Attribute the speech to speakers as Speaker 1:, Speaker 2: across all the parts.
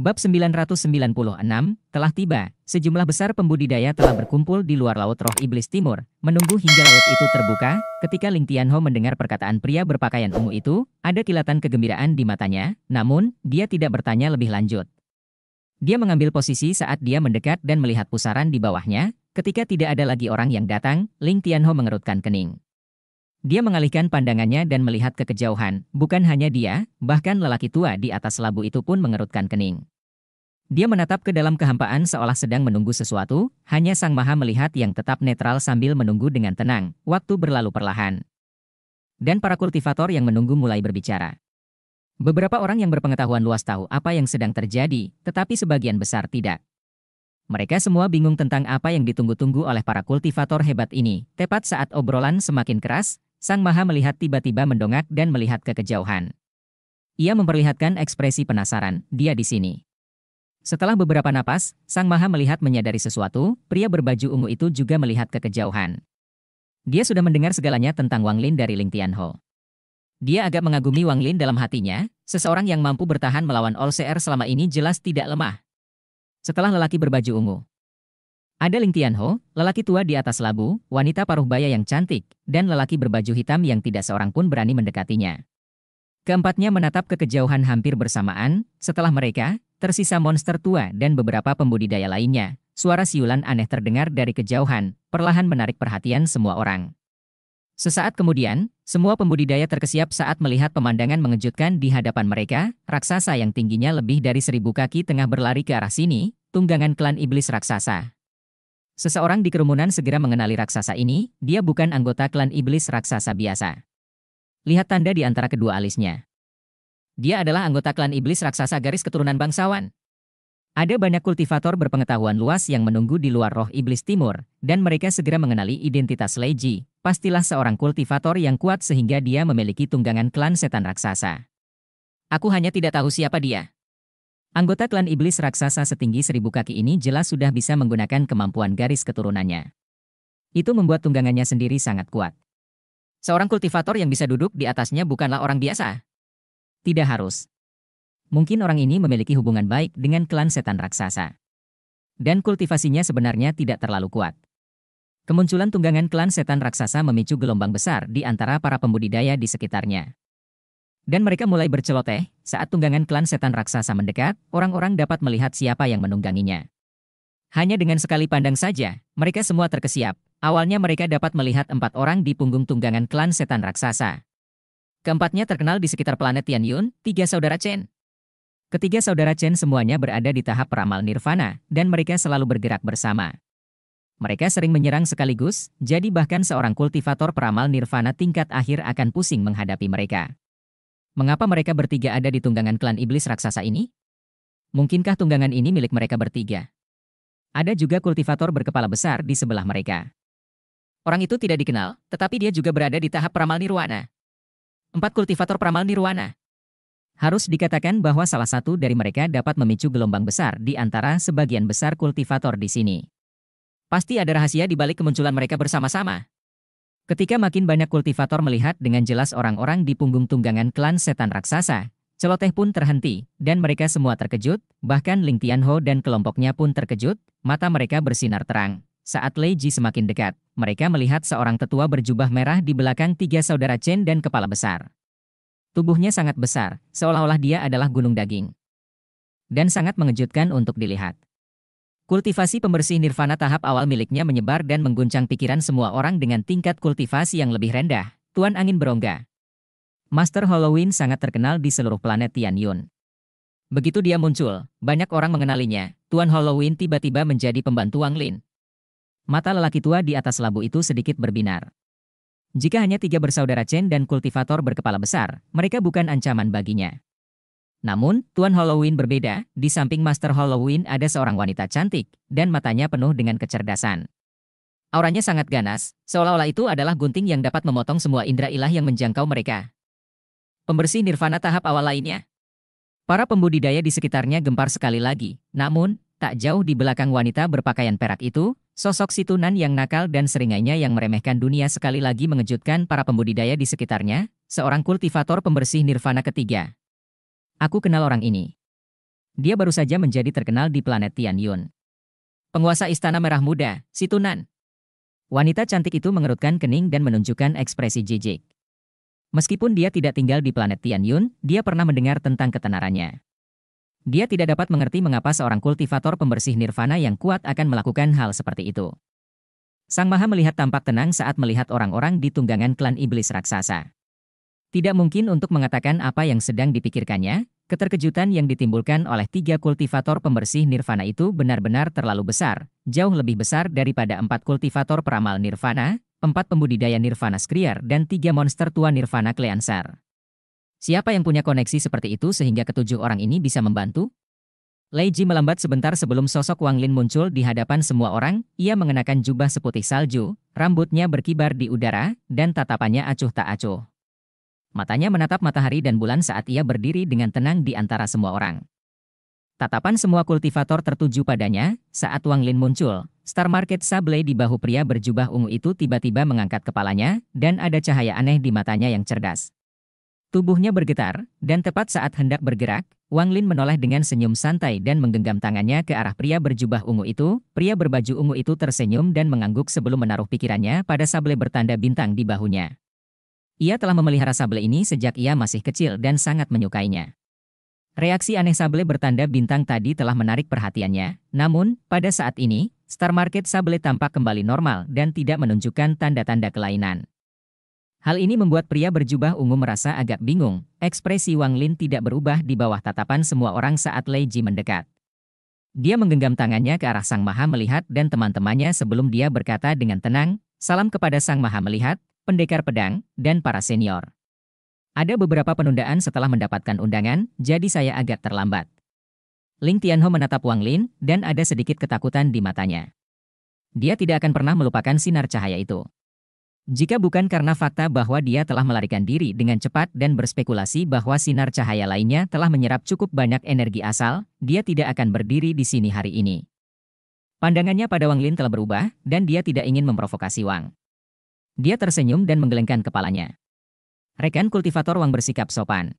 Speaker 1: Bab 996, telah tiba, sejumlah besar pembudidaya telah berkumpul di luar Laut Roh Iblis Timur, menunggu hingga laut itu terbuka, ketika Ling Tianho mendengar perkataan pria berpakaian ungu itu, ada kilatan kegembiraan di matanya, namun, dia tidak bertanya lebih lanjut. Dia mengambil posisi saat dia mendekat dan melihat pusaran di bawahnya, ketika tidak ada lagi orang yang datang, Ling Tianho mengerutkan kening. Dia mengalihkan pandangannya dan melihat ke kejauhan, bukan hanya dia, bahkan lelaki tua di atas labu itu pun mengerutkan kening. Dia menatap ke dalam kehampaan seolah sedang menunggu sesuatu, hanya Sang Maha melihat yang tetap netral sambil menunggu dengan tenang, waktu berlalu perlahan. Dan para kultivator yang menunggu mulai berbicara. Beberapa orang yang berpengetahuan luas tahu apa yang sedang terjadi, tetapi sebagian besar tidak. Mereka semua bingung tentang apa yang ditunggu-tunggu oleh para kultivator hebat ini. Tepat saat obrolan semakin keras, Sang Maha melihat tiba-tiba mendongak dan melihat ke kejauhan. Ia memperlihatkan ekspresi penasaran, dia di sini. Setelah beberapa napas, Sang Maha melihat menyadari sesuatu, pria berbaju ungu itu juga melihat ke kejauhan. Dia sudah mendengar segalanya tentang Wang Lin dari Ling Tianho. Dia agak mengagumi Wang Lin dalam hatinya, seseorang yang mampu bertahan melawan All CR selama ini jelas tidak lemah. Setelah lelaki berbaju ungu, ada Ling Tianho, lelaki tua di atas labu, wanita paruh baya yang cantik, dan lelaki berbaju hitam yang tidak seorang pun berani mendekatinya. Keempatnya menatap ke kejauhan hampir bersamaan, setelah mereka, tersisa monster tua dan beberapa pembudidaya lainnya. Suara siulan aneh terdengar dari kejauhan, perlahan menarik perhatian semua orang. Sesaat kemudian, semua pembudidaya terkesiap saat melihat pemandangan mengejutkan di hadapan mereka, raksasa yang tingginya lebih dari seribu kaki tengah berlari ke arah sini, tunggangan klan iblis raksasa. Seseorang di kerumunan segera mengenali raksasa ini, dia bukan anggota klan iblis raksasa biasa. Lihat tanda di antara kedua alisnya. Dia adalah anggota klan iblis raksasa garis keturunan bangsawan. Ada banyak kultivator berpengetahuan luas yang menunggu di luar roh iblis timur, dan mereka segera mengenali identitas Leiji, pastilah seorang kultivator yang kuat sehingga dia memiliki tunggangan klan setan raksasa. Aku hanya tidak tahu siapa dia. Anggota klan iblis raksasa setinggi seribu kaki ini jelas sudah bisa menggunakan kemampuan garis keturunannya. Itu membuat tunggangannya sendiri sangat kuat. Seorang kultivator yang bisa duduk di atasnya bukanlah orang biasa. Tidak harus. Mungkin orang ini memiliki hubungan baik dengan klan setan raksasa. Dan kultivasinya sebenarnya tidak terlalu kuat. Kemunculan tunggangan klan setan raksasa memicu gelombang besar di antara para pembudidaya di sekitarnya. Dan mereka mulai berceloteh, saat tunggangan klan setan raksasa mendekat, orang-orang dapat melihat siapa yang menungganginya. Hanya dengan sekali pandang saja, mereka semua terkesiap. Awalnya mereka dapat melihat empat orang di punggung tunggangan klan setan raksasa. Keempatnya terkenal di sekitar planet Tianyun, tiga saudara Chen. Ketiga saudara Chen semuanya berada di tahap peramal nirvana, dan mereka selalu bergerak bersama. Mereka sering menyerang sekaligus, jadi bahkan seorang kultivator peramal nirvana tingkat akhir akan pusing menghadapi mereka. Mengapa mereka bertiga ada di tunggangan klan iblis raksasa ini? Mungkinkah tunggangan ini milik mereka bertiga? Ada juga kultivator berkepala besar di sebelah mereka. Orang itu tidak dikenal, tetapi dia juga berada di tahap peramal nirwana. Empat kultivator peramal nirwana. Harus dikatakan bahwa salah satu dari mereka dapat memicu gelombang besar di antara sebagian besar kultivator di sini. Pasti ada rahasia di balik kemunculan mereka bersama-sama. Ketika makin banyak kultivator melihat dengan jelas orang-orang di punggung tunggangan klan setan raksasa, celoteh pun terhenti, dan mereka semua terkejut, bahkan Ling Tianho dan kelompoknya pun terkejut, mata mereka bersinar terang. Saat Lei Ji semakin dekat, mereka melihat seorang tetua berjubah merah di belakang tiga saudara Chen dan kepala besar. Tubuhnya sangat besar, seolah-olah dia adalah gunung daging. Dan sangat mengejutkan untuk dilihat. Kultivasi pembersih nirvana tahap awal miliknya menyebar dan mengguncang pikiran semua orang dengan tingkat kultivasi yang lebih rendah, Tuan Angin Berongga. Master Halloween sangat terkenal di seluruh planet Tianyun. Begitu dia muncul, banyak orang mengenalinya, Tuan Halloween tiba-tiba menjadi pembantu Wang Lin. Mata lelaki tua di atas labu itu sedikit berbinar. Jika hanya tiga bersaudara Chen dan kultivator berkepala besar, mereka bukan ancaman baginya. Namun, Tuan Halloween berbeda, di samping Master Halloween ada seorang wanita cantik, dan matanya penuh dengan kecerdasan. Auranya sangat ganas, seolah-olah itu adalah gunting yang dapat memotong semua indera ilah yang menjangkau mereka. Pembersih nirvana tahap awal lainnya. Para pembudidaya di sekitarnya gempar sekali lagi, namun, tak jauh di belakang wanita berpakaian perak itu, sosok situnan yang nakal dan seringainya yang meremehkan dunia sekali lagi mengejutkan para pembudidaya di sekitarnya, seorang kultivator pembersih nirvana ketiga. Aku kenal orang ini. Dia baru saja menjadi terkenal di planet Tianyun. Penguasa Istana Merah Muda, Situnan. Wanita cantik itu mengerutkan kening dan menunjukkan ekspresi jijik. Meskipun dia tidak tinggal di planet Tianyun, dia pernah mendengar tentang ketenarannya. Dia tidak dapat mengerti mengapa seorang kultivator pembersih nirvana yang kuat akan melakukan hal seperti itu. Sang Maha melihat tampak tenang saat melihat orang-orang di tunggangan klan iblis raksasa. Tidak mungkin untuk mengatakan apa yang sedang dipikirkannya, Keterkejutan yang ditimbulkan oleh tiga kultivator pembersih nirvana itu benar-benar terlalu besar, jauh lebih besar daripada empat kultivator peramal nirvana, empat pembudidaya nirvana skriar dan tiga monster tua nirvana kleansar. Siapa yang punya koneksi seperti itu sehingga ketujuh orang ini bisa membantu? Lei Ji melambat sebentar sebelum sosok Wang Lin muncul di hadapan semua orang, ia mengenakan jubah seputih salju, rambutnya berkibar di udara, dan tatapannya acuh tak acuh. Matanya menatap matahari dan bulan saat ia berdiri dengan tenang di antara semua orang. Tatapan semua kultivator tertuju padanya, saat Wang Lin muncul, star market sable di bahu pria berjubah ungu itu tiba-tiba mengangkat kepalanya, dan ada cahaya aneh di matanya yang cerdas. Tubuhnya bergetar, dan tepat saat hendak bergerak, Wang Lin menoleh dengan senyum santai dan menggenggam tangannya ke arah pria berjubah ungu itu. Pria berbaju ungu itu tersenyum dan mengangguk sebelum menaruh pikirannya pada sable bertanda bintang di bahunya. Ia telah memelihara sable ini sejak ia masih kecil dan sangat menyukainya. Reaksi aneh sable bertanda bintang tadi telah menarik perhatiannya, namun, pada saat ini, Star Market sable tampak kembali normal dan tidak menunjukkan tanda-tanda kelainan. Hal ini membuat pria berjubah ungu merasa agak bingung, ekspresi Wang Lin tidak berubah di bawah tatapan semua orang saat Lei Ji mendekat. Dia menggenggam tangannya ke arah Sang Maha Melihat dan teman-temannya sebelum dia berkata dengan tenang, Salam kepada Sang Maha Melihat, pendekar pedang, dan para senior. Ada beberapa penundaan setelah mendapatkan undangan, jadi saya agak terlambat. Ling Tianho menatap Wang Lin, dan ada sedikit ketakutan di matanya. Dia tidak akan pernah melupakan sinar cahaya itu. Jika bukan karena fakta bahwa dia telah melarikan diri dengan cepat dan berspekulasi bahwa sinar cahaya lainnya telah menyerap cukup banyak energi asal, dia tidak akan berdiri di sini hari ini. Pandangannya pada Wang Lin telah berubah, dan dia tidak ingin memprovokasi Wang. Dia tersenyum dan menggelengkan kepalanya. Rekan kultivator Wang bersikap sopan.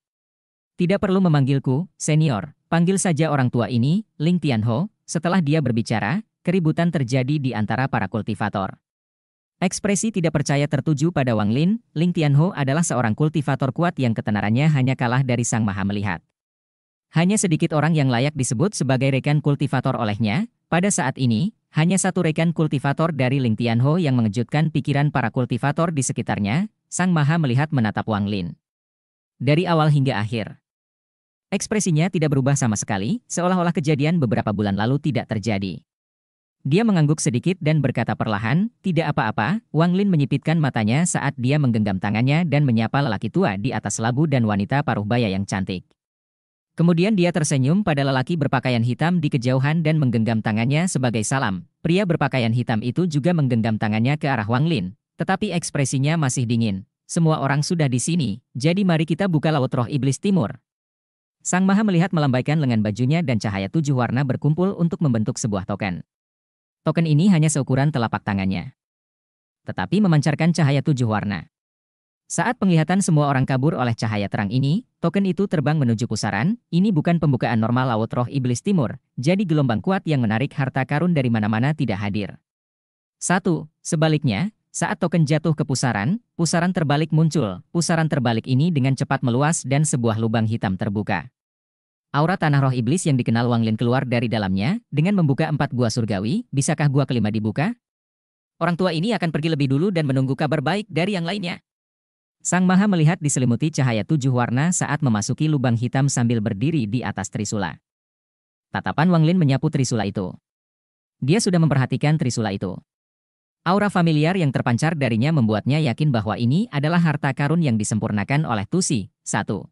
Speaker 1: Tidak perlu memanggilku, senior. Panggil saja orang tua ini, Ling Tianho. Setelah dia berbicara, keributan terjadi di antara para kultivator. Ekspresi tidak percaya tertuju pada Wang Lin, Ling Tianho adalah seorang kultivator kuat yang ketenarannya hanya kalah dari Sang Maha Melihat. Hanya sedikit orang yang layak disebut sebagai rekan kultivator olehnya, pada saat ini, hanya satu rekan kultivator dari Ling Tianho yang mengejutkan pikiran para kultivator di sekitarnya, Sang Maha melihat menatap Wang Lin. Dari awal hingga akhir. Ekspresinya tidak berubah sama sekali, seolah-olah kejadian beberapa bulan lalu tidak terjadi. Dia mengangguk sedikit dan berkata perlahan, tidak apa-apa, Wang Lin menyipitkan matanya saat dia menggenggam tangannya dan menyapa lelaki tua di atas labu dan wanita paruh baya yang cantik. Kemudian dia tersenyum pada lelaki berpakaian hitam di kejauhan dan menggenggam tangannya sebagai salam. Pria berpakaian hitam itu juga menggenggam tangannya ke arah Wang Lin, tetapi ekspresinya masih dingin. Semua orang sudah di sini, jadi mari kita buka laut roh iblis timur. Sang Maha melihat melambaikan lengan bajunya dan cahaya tujuh warna berkumpul untuk membentuk sebuah token. Token ini hanya seukuran telapak tangannya. Tetapi memancarkan cahaya tujuh warna. Saat penglihatan semua orang kabur oleh cahaya terang ini, token itu terbang menuju pusaran, ini bukan pembukaan normal laut roh iblis timur, jadi gelombang kuat yang menarik harta karun dari mana-mana tidak hadir. 1. Sebaliknya, saat token jatuh ke pusaran, pusaran terbalik muncul, pusaran terbalik ini dengan cepat meluas dan sebuah lubang hitam terbuka. Aura tanah roh iblis yang dikenal Wang Lin keluar dari dalamnya, dengan membuka empat gua surgawi, bisakah gua kelima dibuka? Orang tua ini akan pergi lebih dulu dan menunggu kabar baik dari yang lainnya. Sang Maha melihat diselimuti cahaya tujuh warna saat memasuki lubang hitam sambil berdiri di atas Trisula. Tatapan Wang Lin menyapu Trisula itu. Dia sudah memperhatikan Trisula itu. Aura familiar yang terpancar darinya membuatnya yakin bahwa ini adalah harta karun yang disempurnakan oleh Tusi. Satu.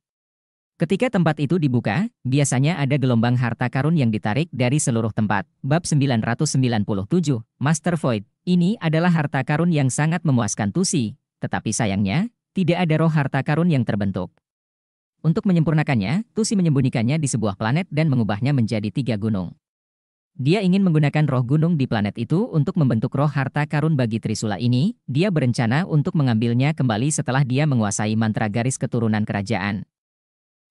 Speaker 1: Ketika tempat itu dibuka, biasanya ada gelombang harta karun yang ditarik dari seluruh tempat. Bab 997, Master Void, ini adalah harta karun yang sangat memuaskan Tusi. Tetapi sayangnya, tidak ada roh harta karun yang terbentuk. Untuk menyempurnakannya, Tusi menyembunyikannya di sebuah planet dan mengubahnya menjadi tiga gunung. Dia ingin menggunakan roh gunung di planet itu untuk membentuk roh harta karun bagi Trisula ini, dia berencana untuk mengambilnya kembali setelah dia menguasai mantra garis keturunan kerajaan.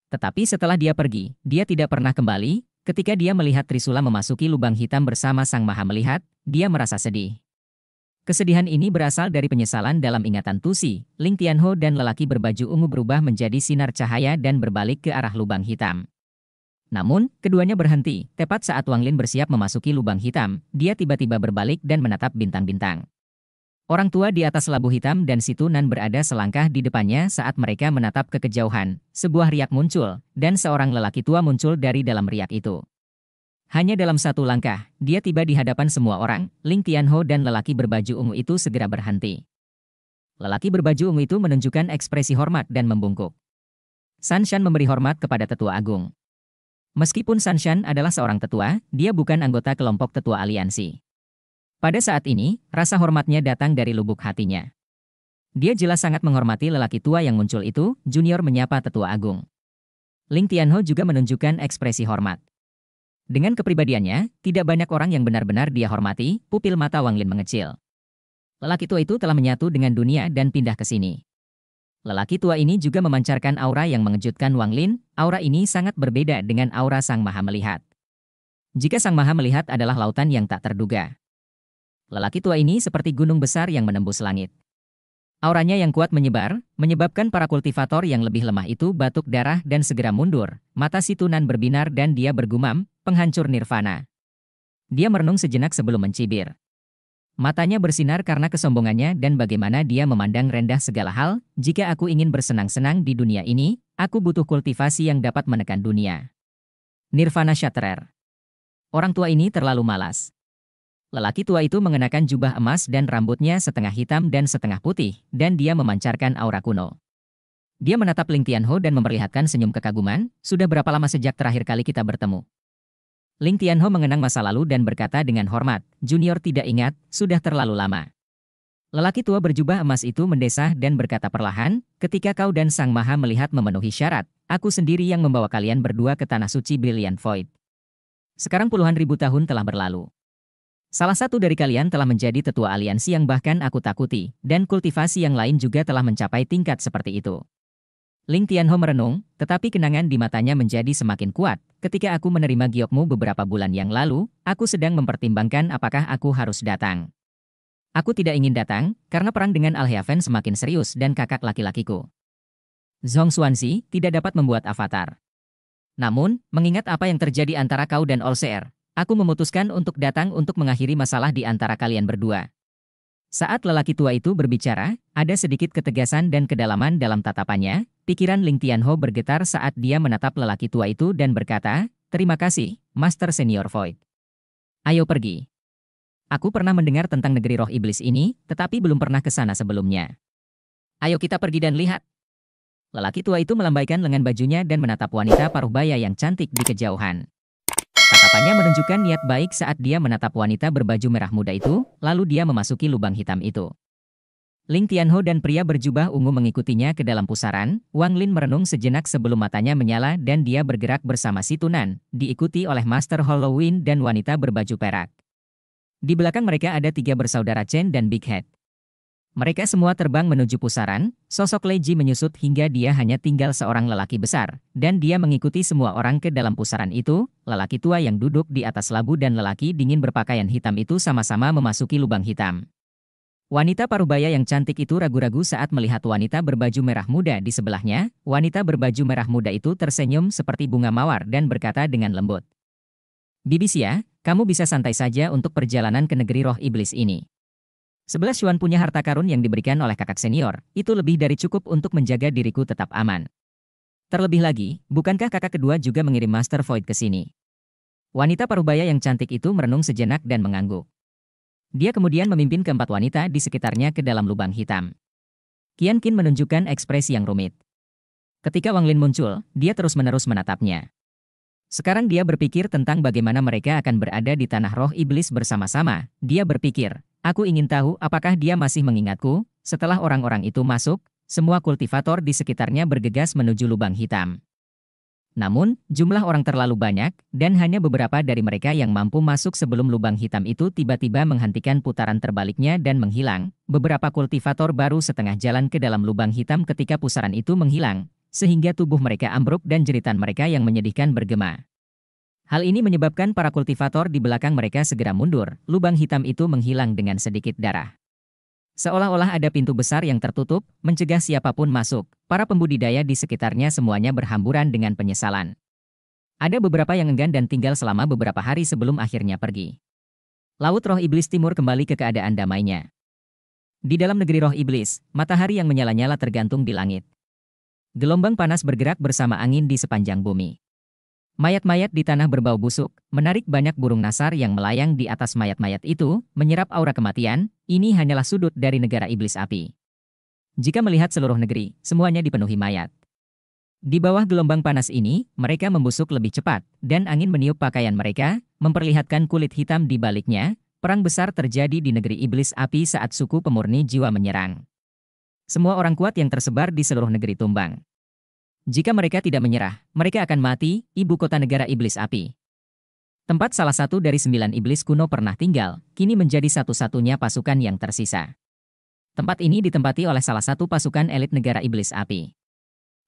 Speaker 1: Tetapi setelah dia pergi, dia tidak pernah kembali, ketika dia melihat Trisula memasuki lubang hitam bersama Sang Maha Melihat, dia merasa sedih. Kesedihan ini berasal dari penyesalan dalam ingatan Tusi, Ling Tianho dan lelaki berbaju ungu berubah menjadi sinar cahaya dan berbalik ke arah lubang hitam. Namun, keduanya berhenti. Tepat saat Wang Lin bersiap memasuki lubang hitam, dia tiba-tiba berbalik dan menatap bintang-bintang. Orang tua di atas labu hitam dan Situ Nan berada selangkah di depannya saat mereka menatap ke kejauhan. Sebuah riak muncul, dan seorang lelaki tua muncul dari dalam riak itu. Hanya dalam satu langkah, dia tiba di hadapan semua orang, Ling Tianho dan lelaki berbaju ungu itu segera berhenti. Lelaki berbaju ungu itu menunjukkan ekspresi hormat dan membungkuk. Shan memberi hormat kepada tetua agung. Meskipun Shan adalah seorang tetua, dia bukan anggota kelompok tetua aliansi. Pada saat ini, rasa hormatnya datang dari lubuk hatinya. Dia jelas sangat menghormati lelaki tua yang muncul itu, Junior menyapa tetua agung. Ling Tianho juga menunjukkan ekspresi hormat. Dengan kepribadiannya, tidak banyak orang yang benar-benar dia hormati, pupil mata Wang Lin mengecil. Lelaki tua itu telah menyatu dengan dunia dan pindah ke sini. Lelaki tua ini juga memancarkan aura yang mengejutkan Wang Lin, aura ini sangat berbeda dengan aura Sang Maha Melihat. Jika Sang Maha Melihat adalah lautan yang tak terduga. Lelaki tua ini seperti gunung besar yang menembus langit. Auranya yang kuat menyebar, menyebabkan para kultivator yang lebih lemah itu batuk darah dan segera mundur. Mata si Tunan berbinar dan dia bergumam, penghancur nirvana. Dia merenung sejenak sebelum mencibir. Matanya bersinar karena kesombongannya dan bagaimana dia memandang rendah segala hal, jika aku ingin bersenang-senang di dunia ini, aku butuh kultivasi yang dapat menekan dunia. Nirvana Shatterer Orang tua ini terlalu malas. Lelaki tua itu mengenakan jubah emas dan rambutnya setengah hitam dan setengah putih, dan dia memancarkan aura kuno. Dia menatap Ling Tianho dan memperlihatkan senyum kekaguman, sudah berapa lama sejak terakhir kali kita bertemu? Ling Tianho mengenang masa lalu dan berkata dengan hormat, Junior tidak ingat, sudah terlalu lama. Lelaki tua berjubah emas itu mendesah dan berkata perlahan, ketika kau dan Sang Maha melihat memenuhi syarat, aku sendiri yang membawa kalian berdua ke Tanah Suci Brilliant Void. Sekarang puluhan ribu tahun telah berlalu. Salah satu dari kalian telah menjadi tetua aliansi yang bahkan aku takuti, dan kultivasi yang lain juga telah mencapai tingkat seperti itu. Ling Tianho merenung, tetapi kenangan di matanya menjadi semakin kuat, Ketika aku menerima giokmu beberapa bulan yang lalu, aku sedang mempertimbangkan apakah aku harus datang. Aku tidak ingin datang, karena perang dengan Alheaven semakin serius dan kakak laki-lakiku. Zhong Xuanzi, tidak dapat membuat avatar. Namun, mengingat apa yang terjadi antara kau dan Olseer, aku memutuskan untuk datang untuk mengakhiri masalah di antara kalian berdua. Saat lelaki tua itu berbicara, ada sedikit ketegasan dan kedalaman dalam tatapannya, pikiran Ling Tianho bergetar saat dia menatap lelaki tua itu dan berkata, Terima kasih, Master Senior Void. Ayo pergi. Aku pernah mendengar tentang negeri roh iblis ini, tetapi belum pernah ke sana sebelumnya. Ayo kita pergi dan lihat. Lelaki tua itu melambaikan lengan bajunya dan menatap wanita paruh baya yang cantik di kejauhan. Tatapannya menunjukkan niat baik saat dia menatap wanita berbaju merah muda itu, lalu dia memasuki lubang hitam itu. Ling Tianho dan pria berjubah ungu mengikutinya ke dalam pusaran, Wang Lin merenung sejenak sebelum matanya menyala dan dia bergerak bersama si Tunan, diikuti oleh Master Halloween dan wanita berbaju perak. Di belakang mereka ada tiga bersaudara Chen dan Big Head. Mereka semua terbang menuju pusaran, sosok Leji menyusut hingga dia hanya tinggal seorang lelaki besar, dan dia mengikuti semua orang ke dalam pusaran itu, lelaki tua yang duduk di atas labu dan lelaki dingin berpakaian hitam itu sama-sama memasuki lubang hitam. Wanita parubaya yang cantik itu ragu-ragu saat melihat wanita berbaju merah muda di sebelahnya, wanita berbaju merah muda itu tersenyum seperti bunga mawar dan berkata dengan lembut. Bibisia, kamu bisa santai saja untuk perjalanan ke negeri roh iblis ini. Sebelas Yuan punya harta karun yang diberikan oleh kakak senior, itu lebih dari cukup untuk menjaga diriku tetap aman. Terlebih lagi, bukankah kakak kedua juga mengirim Master Void ke sini? Wanita parubaya yang cantik itu merenung sejenak dan mengangguk. Dia kemudian memimpin keempat wanita di sekitarnya ke dalam lubang hitam. Kian Kin menunjukkan ekspresi yang rumit. Ketika Wang Lin muncul, dia terus-menerus menatapnya. Sekarang dia berpikir tentang bagaimana mereka akan berada di tanah roh iblis bersama-sama. Dia berpikir, Aku ingin tahu apakah dia masih mengingatku, setelah orang-orang itu masuk, semua kultivator di sekitarnya bergegas menuju lubang hitam. Namun, jumlah orang terlalu banyak, dan hanya beberapa dari mereka yang mampu masuk sebelum lubang hitam itu tiba-tiba menghentikan putaran terbaliknya dan menghilang. Beberapa kultivator baru setengah jalan ke dalam lubang hitam ketika pusaran itu menghilang, sehingga tubuh mereka ambruk dan jeritan mereka yang menyedihkan bergema. Hal ini menyebabkan para kultivator di belakang mereka segera mundur, lubang hitam itu menghilang dengan sedikit darah. Seolah-olah ada pintu besar yang tertutup, mencegah siapapun masuk, para pembudidaya di sekitarnya semuanya berhamburan dengan penyesalan. Ada beberapa yang enggan dan tinggal selama beberapa hari sebelum akhirnya pergi. Laut roh iblis timur kembali ke keadaan damainya. Di dalam negeri roh iblis, matahari yang menyala-nyala tergantung di langit. Gelombang panas bergerak bersama angin di sepanjang bumi. Mayat-mayat di tanah berbau busuk, menarik banyak burung nasar yang melayang di atas mayat-mayat itu, menyerap aura kematian, ini hanyalah sudut dari negara iblis api. Jika melihat seluruh negeri, semuanya dipenuhi mayat. Di bawah gelombang panas ini, mereka membusuk lebih cepat, dan angin meniup pakaian mereka, memperlihatkan kulit hitam di baliknya, perang besar terjadi di negeri iblis api saat suku pemurni jiwa menyerang. Semua orang kuat yang tersebar di seluruh negeri tumbang. Jika mereka tidak menyerah, mereka akan mati, ibu kota negara iblis api. Tempat salah satu dari sembilan iblis kuno pernah tinggal, kini menjadi satu-satunya pasukan yang tersisa. Tempat ini ditempati oleh salah satu pasukan elit negara iblis api.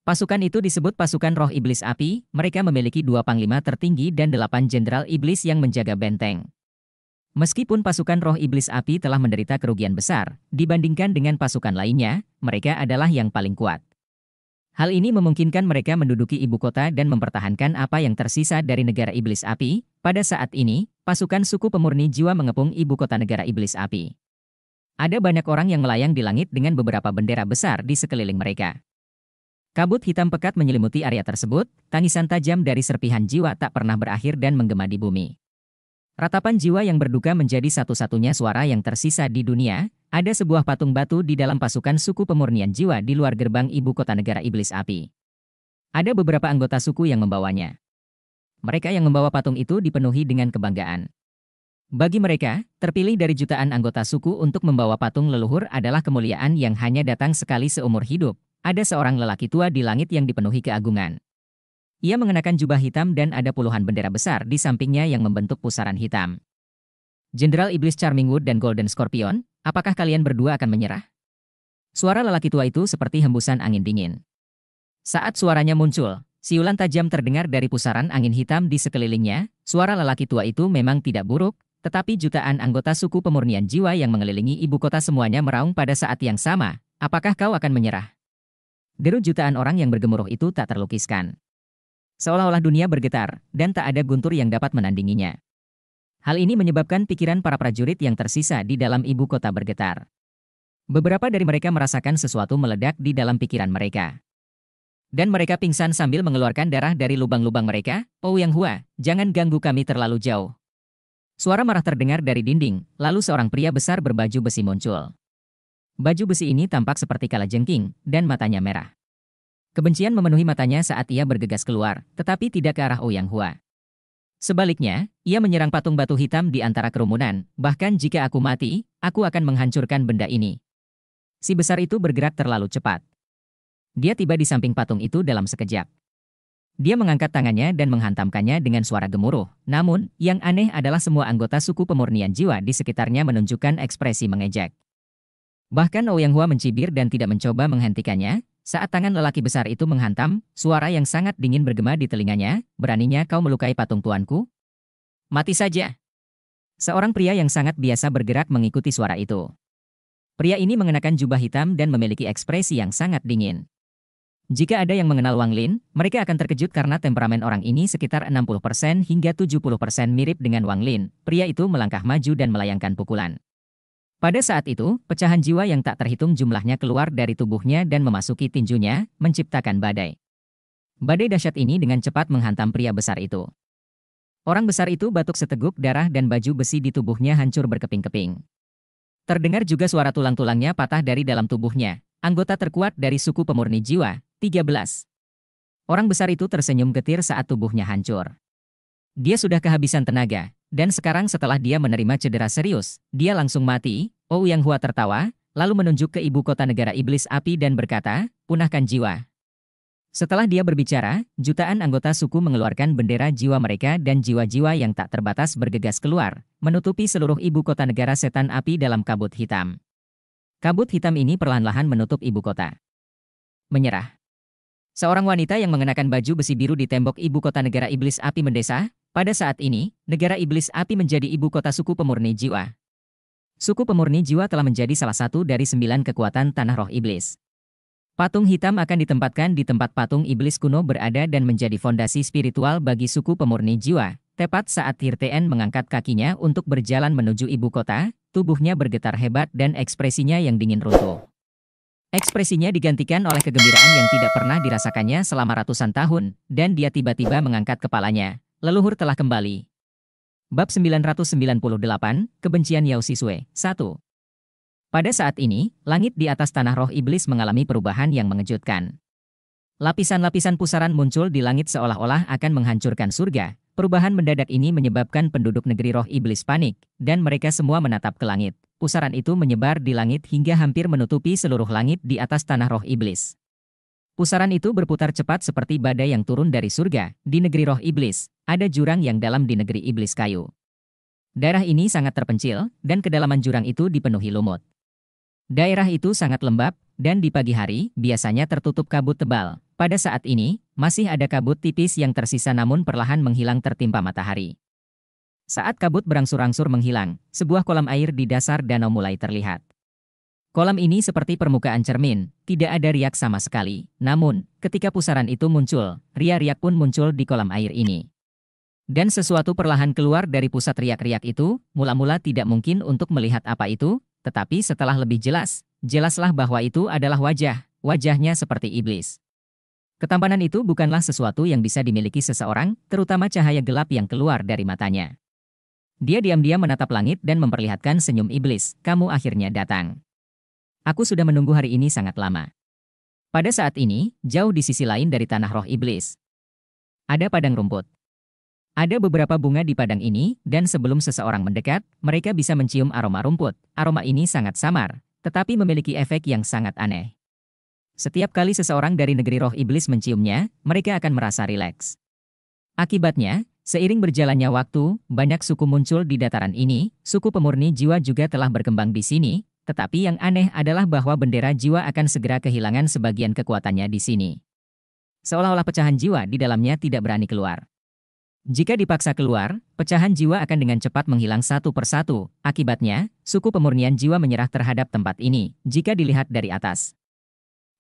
Speaker 1: Pasukan itu disebut pasukan roh iblis api, mereka memiliki dua panglima tertinggi dan delapan jenderal iblis yang menjaga benteng. Meskipun pasukan roh iblis api telah menderita kerugian besar, dibandingkan dengan pasukan lainnya, mereka adalah yang paling kuat. Hal ini memungkinkan mereka menduduki ibu kota dan mempertahankan apa yang tersisa dari negara iblis api. Pada saat ini, pasukan suku pemurni jiwa mengepung ibu kota negara iblis api. Ada banyak orang yang melayang di langit dengan beberapa bendera besar di sekeliling mereka. Kabut hitam pekat menyelimuti area tersebut, tangisan tajam dari serpihan jiwa tak pernah berakhir dan menggema di bumi. Ratapan jiwa yang berduka menjadi satu-satunya suara yang tersisa di dunia, ada sebuah patung batu di dalam pasukan suku pemurnian jiwa di luar gerbang ibu kota negara iblis api. Ada beberapa anggota suku yang membawanya. Mereka yang membawa patung itu dipenuhi dengan kebanggaan. Bagi mereka, terpilih dari jutaan anggota suku untuk membawa patung leluhur adalah kemuliaan yang hanya datang sekali seumur hidup. Ada seorang lelaki tua di langit yang dipenuhi keagungan. Ia mengenakan jubah hitam dan ada puluhan bendera besar di sampingnya yang membentuk pusaran hitam. Jenderal Iblis Charmingwood dan Golden Scorpion, apakah kalian berdua akan menyerah? Suara lelaki tua itu seperti hembusan angin dingin. Saat suaranya muncul, siulan tajam terdengar dari pusaran angin hitam di sekelilingnya, suara lelaki tua itu memang tidak buruk, tetapi jutaan anggota suku pemurnian jiwa yang mengelilingi ibu kota semuanya meraung pada saat yang sama, apakah kau akan menyerah? Deru jutaan orang yang bergemuruh itu tak terlukiskan. Seolah-olah dunia bergetar, dan tak ada guntur yang dapat menandinginya. Hal ini menyebabkan pikiran para prajurit yang tersisa di dalam ibu kota bergetar. Beberapa dari mereka merasakan sesuatu meledak di dalam pikiran mereka. Dan mereka pingsan sambil mengeluarkan darah dari lubang-lubang mereka, Oh Yang Hua, jangan ganggu kami terlalu jauh. Suara marah terdengar dari dinding, lalu seorang pria besar berbaju besi muncul. Baju besi ini tampak seperti kalajengking, dan matanya merah. Kebencian memenuhi matanya saat ia bergegas keluar, tetapi tidak ke arah Oh Yang Hua. Sebaliknya, ia menyerang patung batu hitam di antara kerumunan, bahkan jika aku mati, aku akan menghancurkan benda ini. Si besar itu bergerak terlalu cepat. Dia tiba di samping patung itu dalam sekejap. Dia mengangkat tangannya dan menghantamkannya dengan suara gemuruh. Namun, yang aneh adalah semua anggota suku pemurnian jiwa di sekitarnya menunjukkan ekspresi mengejek. Bahkan Ouyang Hua mencibir dan tidak mencoba menghentikannya, saat tangan lelaki besar itu menghantam, suara yang sangat dingin bergema di telinganya, beraninya kau melukai patung tuanku? Mati saja. Seorang pria yang sangat biasa bergerak mengikuti suara itu. Pria ini mengenakan jubah hitam dan memiliki ekspresi yang sangat dingin. Jika ada yang mengenal Wang Lin, mereka akan terkejut karena temperamen orang ini sekitar 60% hingga 70% mirip dengan Wang Lin. Pria itu melangkah maju dan melayangkan pukulan. Pada saat itu, pecahan jiwa yang tak terhitung jumlahnya keluar dari tubuhnya dan memasuki tinjunya, menciptakan badai. Badai dahsyat ini dengan cepat menghantam pria besar itu. Orang besar itu batuk seteguk darah dan baju besi di tubuhnya hancur berkeping-keping. Terdengar juga suara tulang-tulangnya patah dari dalam tubuhnya, anggota terkuat dari suku pemurni jiwa, 13. Orang besar itu tersenyum getir saat tubuhnya hancur. Dia sudah kehabisan tenaga, dan sekarang setelah dia menerima cedera serius, dia langsung mati. Ou Yang Hua tertawa, lalu menunjuk ke ibu kota negara iblis api dan berkata, punahkan jiwa. Setelah dia berbicara, jutaan anggota suku mengeluarkan bendera jiwa mereka dan jiwa-jiwa yang tak terbatas bergegas keluar, menutupi seluruh ibu kota negara setan api dalam kabut hitam. Kabut hitam ini perlahan-lahan menutup ibu kota. Menyerah. Seorang wanita yang mengenakan baju besi biru di tembok ibu kota negara iblis api mendesa, pada saat ini, negara iblis api menjadi ibu kota suku pemurni jiwa. Suku pemurni jiwa telah menjadi salah satu dari sembilan kekuatan tanah roh iblis. Patung hitam akan ditempatkan di tempat patung iblis kuno berada dan menjadi fondasi spiritual bagi suku pemurni jiwa. Tepat saat Tirteen mengangkat kakinya untuk berjalan menuju ibu kota, tubuhnya bergetar hebat dan ekspresinya yang dingin runtuh. Ekspresinya digantikan oleh kegembiraan yang tidak pernah dirasakannya selama ratusan tahun, dan dia tiba-tiba mengangkat kepalanya, Leluhur telah kembali. Bab 998, Kebencian Yao Siswe, 1. Pada saat ini, langit di atas tanah roh iblis mengalami perubahan yang mengejutkan. Lapisan-lapisan pusaran muncul di langit seolah-olah akan menghancurkan surga. Perubahan mendadak ini menyebabkan penduduk negeri roh iblis panik, dan mereka semua menatap ke langit. Pusaran itu menyebar di langit hingga hampir menutupi seluruh langit di atas tanah roh iblis. Pusaran itu berputar cepat seperti badai yang turun dari surga, di negeri roh iblis, ada jurang yang dalam di negeri iblis kayu. Daerah ini sangat terpencil, dan kedalaman jurang itu dipenuhi lumut. Daerah itu sangat lembab, dan di pagi hari, biasanya tertutup kabut tebal. Pada saat ini, masih ada kabut tipis yang tersisa namun perlahan menghilang tertimpa matahari. Saat kabut berangsur-angsur menghilang, sebuah kolam air di dasar danau mulai terlihat. Kolam ini seperti permukaan cermin, tidak ada riak sama sekali. Namun, ketika pusaran itu muncul, riak-riak pun muncul di kolam air ini. Dan sesuatu perlahan keluar dari pusat riak-riak itu, mula-mula tidak mungkin untuk melihat apa itu, tetapi setelah lebih jelas, jelaslah bahwa itu adalah wajah, wajahnya seperti iblis. Ketampanan itu bukanlah sesuatu yang bisa dimiliki seseorang, terutama cahaya gelap yang keluar dari matanya. Dia diam-diam menatap langit dan memperlihatkan senyum iblis, kamu akhirnya datang. Aku sudah menunggu hari ini sangat lama. Pada saat ini, jauh di sisi lain dari tanah roh iblis. Ada padang rumput. Ada beberapa bunga di padang ini, dan sebelum seseorang mendekat, mereka bisa mencium aroma rumput. Aroma ini sangat samar, tetapi memiliki efek yang sangat aneh. Setiap kali seseorang dari negeri roh iblis menciumnya, mereka akan merasa rileks. Akibatnya, seiring berjalannya waktu, banyak suku muncul di dataran ini, suku pemurni jiwa juga telah berkembang di sini, tetapi yang aneh adalah bahwa bendera jiwa akan segera kehilangan sebagian kekuatannya di sini. Seolah-olah pecahan jiwa di dalamnya tidak berani keluar. Jika dipaksa keluar, pecahan jiwa akan dengan cepat menghilang satu persatu. Akibatnya, suku pemurnian jiwa menyerah terhadap tempat ini jika dilihat dari atas.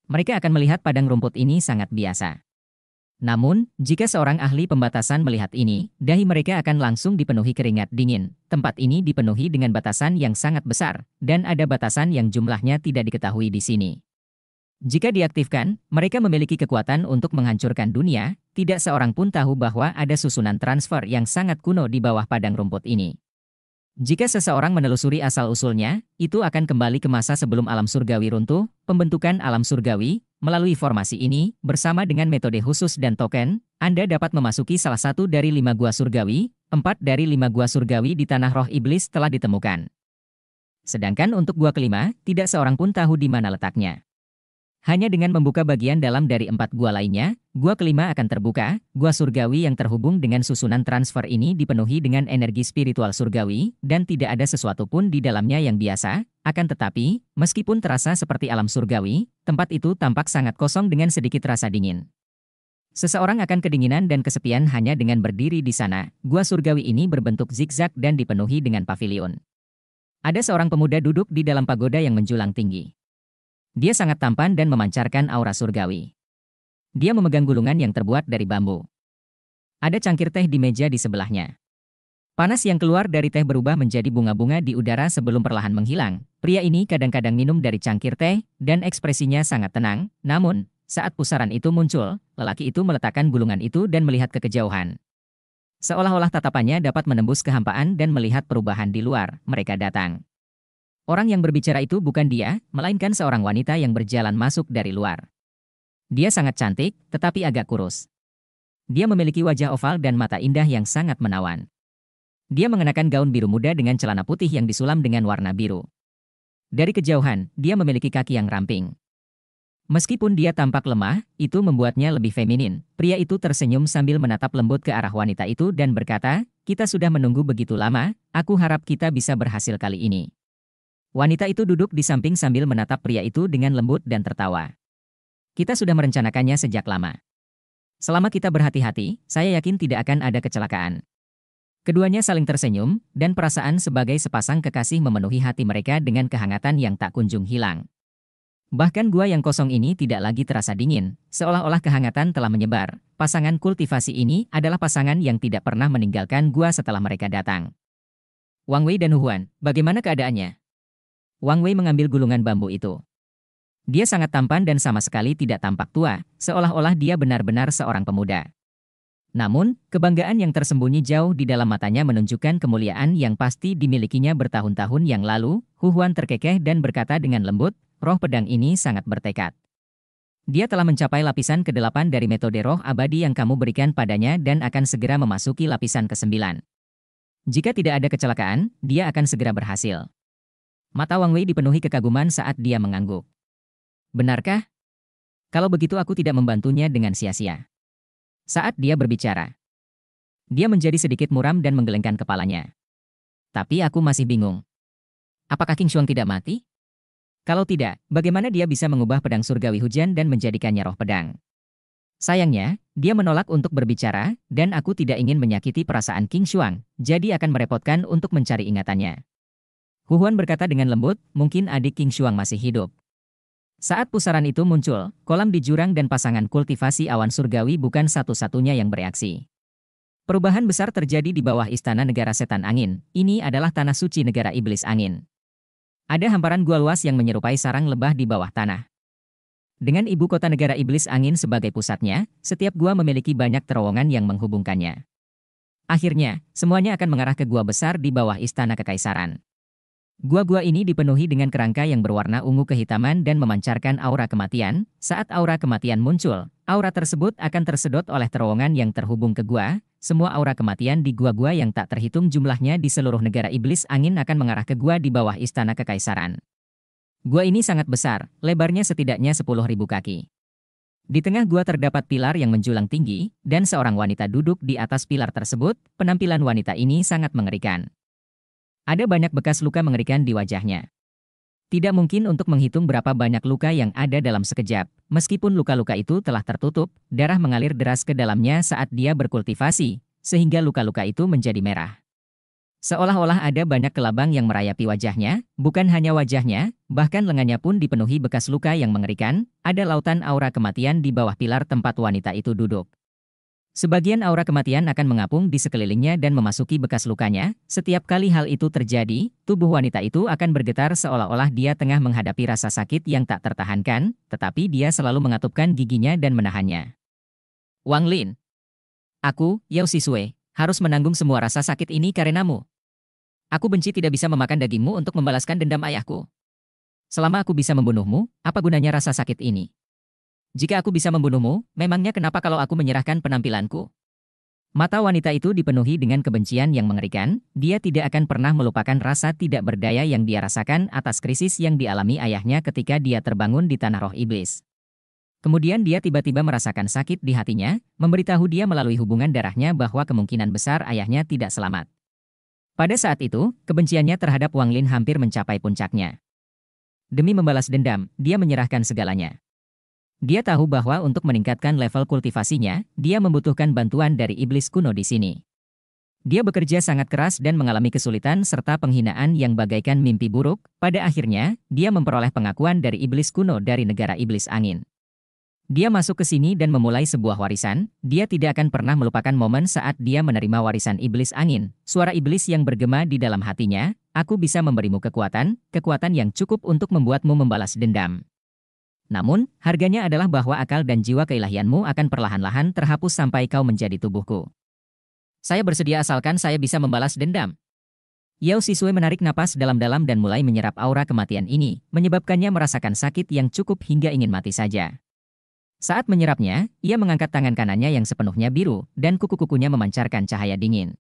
Speaker 1: Mereka akan melihat padang rumput ini sangat biasa. Namun, jika seorang ahli pembatasan melihat ini, dahi mereka akan langsung dipenuhi keringat dingin. Tempat ini dipenuhi dengan batasan yang sangat besar, dan ada batasan yang jumlahnya tidak diketahui di sini. Jika diaktifkan, mereka memiliki kekuatan untuk menghancurkan dunia, tidak seorang pun tahu bahwa ada susunan transfer yang sangat kuno di bawah padang rumput ini. Jika seseorang menelusuri asal-usulnya, itu akan kembali ke masa sebelum alam surgawi runtuh, pembentukan alam surgawi, melalui formasi ini, bersama dengan metode khusus dan token, Anda dapat memasuki salah satu dari lima gua surgawi, empat dari lima gua surgawi di tanah roh iblis telah ditemukan. Sedangkan untuk gua kelima, tidak seorang pun tahu di mana letaknya. Hanya dengan membuka bagian dalam dari empat gua lainnya, Gua kelima akan terbuka, gua surgawi yang terhubung dengan susunan transfer ini dipenuhi dengan energi spiritual surgawi, dan tidak ada sesuatu pun di dalamnya yang biasa, akan tetapi, meskipun terasa seperti alam surgawi, tempat itu tampak sangat kosong dengan sedikit rasa dingin. Seseorang akan kedinginan dan kesepian hanya dengan berdiri di sana, gua surgawi ini berbentuk zigzag dan dipenuhi dengan pavilion. Ada seorang pemuda duduk di dalam pagoda yang menjulang tinggi. Dia sangat tampan dan memancarkan aura surgawi. Dia memegang gulungan yang terbuat dari bambu. Ada cangkir teh di meja di sebelahnya. Panas yang keluar dari teh berubah menjadi bunga-bunga di udara sebelum perlahan menghilang. Pria ini kadang-kadang minum dari cangkir teh, dan ekspresinya sangat tenang. Namun, saat pusaran itu muncul, lelaki itu meletakkan gulungan itu dan melihat ke kejauhan. Seolah-olah tatapannya dapat menembus kehampaan dan melihat perubahan di luar, mereka datang. Orang yang berbicara itu bukan dia, melainkan seorang wanita yang berjalan masuk dari luar. Dia sangat cantik, tetapi agak kurus. Dia memiliki wajah oval dan mata indah yang sangat menawan. Dia mengenakan gaun biru muda dengan celana putih yang disulam dengan warna biru. Dari kejauhan, dia memiliki kaki yang ramping. Meskipun dia tampak lemah, itu membuatnya lebih feminin. Pria itu tersenyum sambil menatap lembut ke arah wanita itu dan berkata, kita sudah menunggu begitu lama, aku harap kita bisa berhasil kali ini. Wanita itu duduk di samping sambil menatap pria itu dengan lembut dan tertawa. Kita sudah merencanakannya sejak lama. Selama kita berhati-hati, saya yakin tidak akan ada kecelakaan. Keduanya saling tersenyum, dan perasaan sebagai sepasang kekasih memenuhi hati mereka dengan kehangatan yang tak kunjung hilang. Bahkan gua yang kosong ini tidak lagi terasa dingin, seolah-olah kehangatan telah menyebar. Pasangan kultivasi ini adalah pasangan yang tidak pernah meninggalkan gua setelah mereka datang. Wang Wei dan Huan, bagaimana keadaannya? Wang Wei mengambil gulungan bambu itu. Dia sangat tampan dan sama sekali tidak tampak tua, seolah-olah dia benar-benar seorang pemuda. Namun, kebanggaan yang tersembunyi jauh di dalam matanya menunjukkan kemuliaan yang pasti dimilikinya bertahun-tahun yang lalu, Hu Huhuan terkekeh dan berkata dengan lembut, roh pedang ini sangat bertekad. Dia telah mencapai lapisan ke-8 dari metode roh abadi yang kamu berikan padanya dan akan segera memasuki lapisan ke-9. Jika tidak ada kecelakaan, dia akan segera berhasil. Mata Wang Wei dipenuhi kekaguman saat dia mengangguk. Benarkah? Kalau begitu aku tidak membantunya dengan sia-sia. Saat dia berbicara, dia menjadi sedikit muram dan menggelengkan kepalanya. Tapi aku masih bingung. Apakah King Shuang tidak mati? Kalau tidak, bagaimana dia bisa mengubah pedang surgawi hujan dan menjadikannya roh pedang? Sayangnya, dia menolak untuk berbicara, dan aku tidak ingin menyakiti perasaan King Shuang, jadi akan merepotkan untuk mencari ingatannya. Huhuan berkata dengan lembut, mungkin adik King Shuang masih hidup. Saat pusaran itu muncul, kolam di jurang dan pasangan kultivasi awan surgawi bukan satu-satunya yang bereaksi. Perubahan besar terjadi di bawah istana negara setan angin, ini adalah tanah suci negara iblis angin. Ada hamparan gua luas yang menyerupai sarang lebah di bawah tanah. Dengan ibu kota negara iblis angin sebagai pusatnya, setiap gua memiliki banyak terowongan yang menghubungkannya. Akhirnya, semuanya akan mengarah ke gua besar di bawah istana kekaisaran. Gua-gua ini dipenuhi dengan kerangka yang berwarna ungu kehitaman dan memancarkan aura kematian. Saat aura kematian muncul, aura tersebut akan tersedot oleh terowongan yang terhubung ke gua. Semua aura kematian di gua-gua yang tak terhitung jumlahnya di seluruh negara iblis angin akan mengarah ke gua di bawah istana kekaisaran. Gua ini sangat besar, lebarnya setidaknya 10.000 kaki. Di tengah gua terdapat pilar yang menjulang tinggi, dan seorang wanita duduk di atas pilar tersebut. Penampilan wanita ini sangat mengerikan. Ada banyak bekas luka mengerikan di wajahnya. Tidak mungkin untuk menghitung berapa banyak luka yang ada dalam sekejap. Meskipun luka-luka itu telah tertutup, darah mengalir deras ke dalamnya saat dia berkultivasi, sehingga luka-luka itu menjadi merah. Seolah-olah ada banyak kelabang yang merayapi wajahnya, bukan hanya wajahnya, bahkan lengannya pun dipenuhi bekas luka yang mengerikan, ada lautan aura kematian di bawah pilar tempat wanita itu duduk. Sebagian aura kematian akan mengapung di sekelilingnya dan memasuki bekas lukanya. Setiap kali hal itu terjadi, tubuh wanita itu akan bergetar seolah-olah dia tengah menghadapi rasa sakit yang tak tertahankan, tetapi dia selalu mengatupkan giginya dan menahannya. Wang Lin. Aku, Yao Sisue, harus menanggung semua rasa sakit ini karenamu. Aku benci tidak bisa memakan dagingmu untuk membalaskan dendam ayahku. Selama aku bisa membunuhmu, apa gunanya rasa sakit ini? Jika aku bisa membunuhmu, memangnya kenapa kalau aku menyerahkan penampilanku? Mata wanita itu dipenuhi dengan kebencian yang mengerikan, dia tidak akan pernah melupakan rasa tidak berdaya yang dia rasakan atas krisis yang dialami ayahnya ketika dia terbangun di tanah roh iblis. Kemudian dia tiba-tiba merasakan sakit di hatinya, memberitahu dia melalui hubungan darahnya bahwa kemungkinan besar ayahnya tidak selamat. Pada saat itu, kebenciannya terhadap Wang Lin hampir mencapai puncaknya. Demi membalas dendam, dia menyerahkan segalanya. Dia tahu bahwa untuk meningkatkan level kultivasinya, dia membutuhkan bantuan dari iblis kuno di sini. Dia bekerja sangat keras dan mengalami kesulitan serta penghinaan yang bagaikan mimpi buruk. Pada akhirnya, dia memperoleh pengakuan dari iblis kuno dari negara iblis angin. Dia masuk ke sini dan memulai sebuah warisan. Dia tidak akan pernah melupakan momen saat dia menerima warisan iblis angin. Suara iblis yang bergema di dalam hatinya, "Aku bisa memberimu kekuatan, kekuatan yang cukup untuk membuatmu membalas dendam." Namun, harganya adalah bahwa akal dan jiwa keilahianmu akan perlahan-lahan terhapus sampai kau menjadi tubuhku. Saya bersedia asalkan saya bisa membalas dendam. Yao Sisue menarik napas dalam-dalam dan mulai menyerap aura kematian ini, menyebabkannya merasakan sakit yang cukup hingga ingin mati saja. Saat menyerapnya, ia mengangkat tangan kanannya yang sepenuhnya biru, dan kuku-kukunya memancarkan cahaya dingin.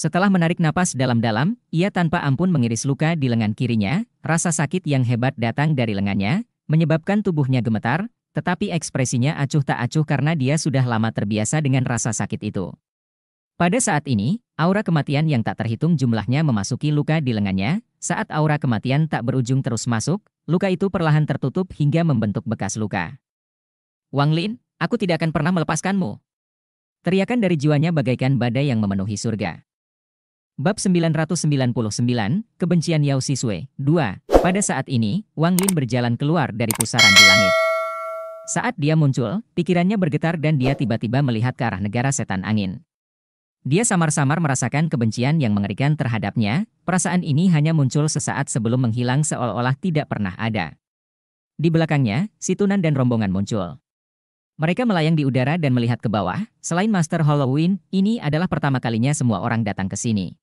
Speaker 1: Setelah menarik napas dalam-dalam, ia tanpa ampun mengiris luka di lengan kirinya, rasa sakit yang hebat datang dari lengannya, menyebabkan tubuhnya gemetar, tetapi ekspresinya acuh tak acuh karena dia sudah lama terbiasa dengan rasa sakit itu. Pada saat ini, aura kematian yang tak terhitung jumlahnya memasuki luka di lengannya, saat aura kematian tak berujung terus masuk, luka itu perlahan tertutup hingga membentuk bekas luka. Wang Lin, aku tidak akan pernah melepaskanmu. Teriakan dari jiwanya bagaikan badai yang memenuhi surga. Bab 999, Kebencian Yao Siswe, 2. Pada saat ini, Wang Lin berjalan keluar dari pusaran di langit. Saat dia muncul, pikirannya bergetar dan dia tiba-tiba melihat ke arah negara setan angin. Dia samar-samar merasakan kebencian yang mengerikan terhadapnya, perasaan ini hanya muncul sesaat sebelum menghilang seolah-olah tidak pernah ada. Di belakangnya, Situnan dan rombongan muncul. Mereka melayang di udara dan melihat ke bawah. Selain Master Halloween, ini adalah pertama kalinya semua orang datang ke sini.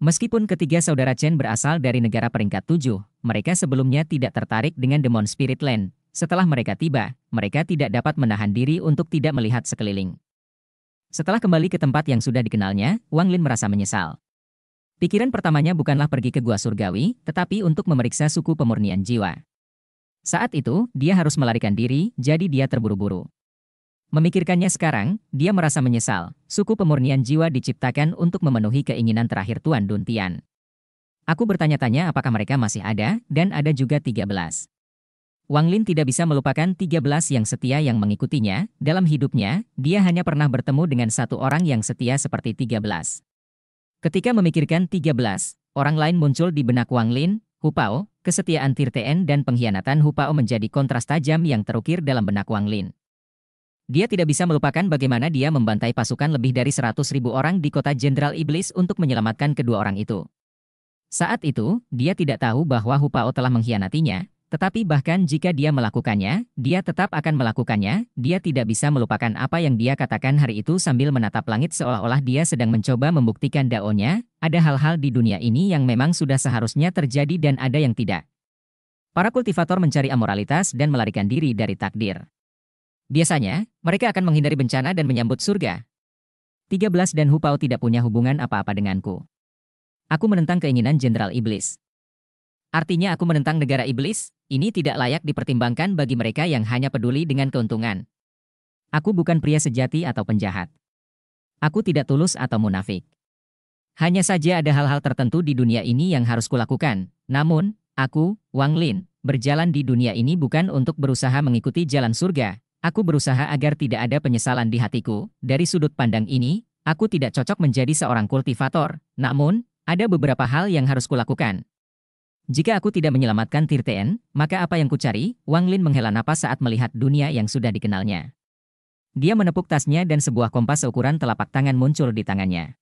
Speaker 1: Meskipun ketiga saudara Chen berasal dari negara peringkat tujuh, mereka sebelumnya tidak tertarik dengan Demon Spirit Land. Setelah mereka tiba, mereka tidak dapat menahan diri untuk tidak melihat sekeliling. Setelah kembali ke tempat yang sudah dikenalnya, Wang Lin merasa menyesal. Pikiran pertamanya bukanlah pergi ke Gua Surgawi, tetapi untuk memeriksa suku pemurnian jiwa. Saat itu, dia harus melarikan diri, jadi dia terburu-buru. Memikirkannya sekarang, dia merasa menyesal. Suku pemurnian jiwa diciptakan untuk memenuhi keinginan terakhir Tuan Duntian. Aku bertanya-tanya apakah mereka masih ada, dan ada juga 13. Wang Lin tidak bisa melupakan 13 yang setia yang mengikutinya. Dalam hidupnya, dia hanya pernah bertemu dengan satu orang yang setia seperti 13. Ketika memikirkan 13, orang lain muncul di benak Wang Lin, Hupao, kesetiaan Tirteen dan pengkhianatan Hupao menjadi kontras tajam yang terukir dalam benak Wang Lin. Dia tidak bisa melupakan bagaimana dia membantai pasukan lebih dari 100.000 orang di kota Jenderal Iblis untuk menyelamatkan kedua orang itu. Saat itu, dia tidak tahu bahwa Hupao telah mengkhianatinya, tetapi bahkan jika dia melakukannya, dia tetap akan melakukannya, dia tidak bisa melupakan apa yang dia katakan hari itu sambil menatap langit seolah-olah dia sedang mencoba membuktikan daonya, ada hal-hal di dunia ini yang memang sudah seharusnya terjadi dan ada yang tidak. Para kultivator mencari amoralitas dan melarikan diri dari takdir. Biasanya, mereka akan menghindari bencana dan menyambut surga. 13 dan Hupau tidak punya hubungan apa-apa denganku. Aku menentang keinginan Jenderal Iblis. Artinya aku menentang negara iblis, ini tidak layak dipertimbangkan bagi mereka yang hanya peduli dengan keuntungan. Aku bukan pria sejati atau penjahat. Aku tidak tulus atau munafik. Hanya saja ada hal-hal tertentu di dunia ini yang harus kulakukan. Namun, aku, Wang Lin, berjalan di dunia ini bukan untuk berusaha mengikuti jalan surga, Aku berusaha agar tidak ada penyesalan di hatiku. Dari sudut pandang ini, aku tidak cocok menjadi seorang kultivator. Namun, ada beberapa hal yang harus kulakukan. Jika aku tidak menyelamatkan Tirten, maka apa yang kucari? Wang Lin menghela napas saat melihat dunia yang sudah dikenalnya. Dia menepuk tasnya dan sebuah kompas seukuran telapak tangan muncul di tangannya.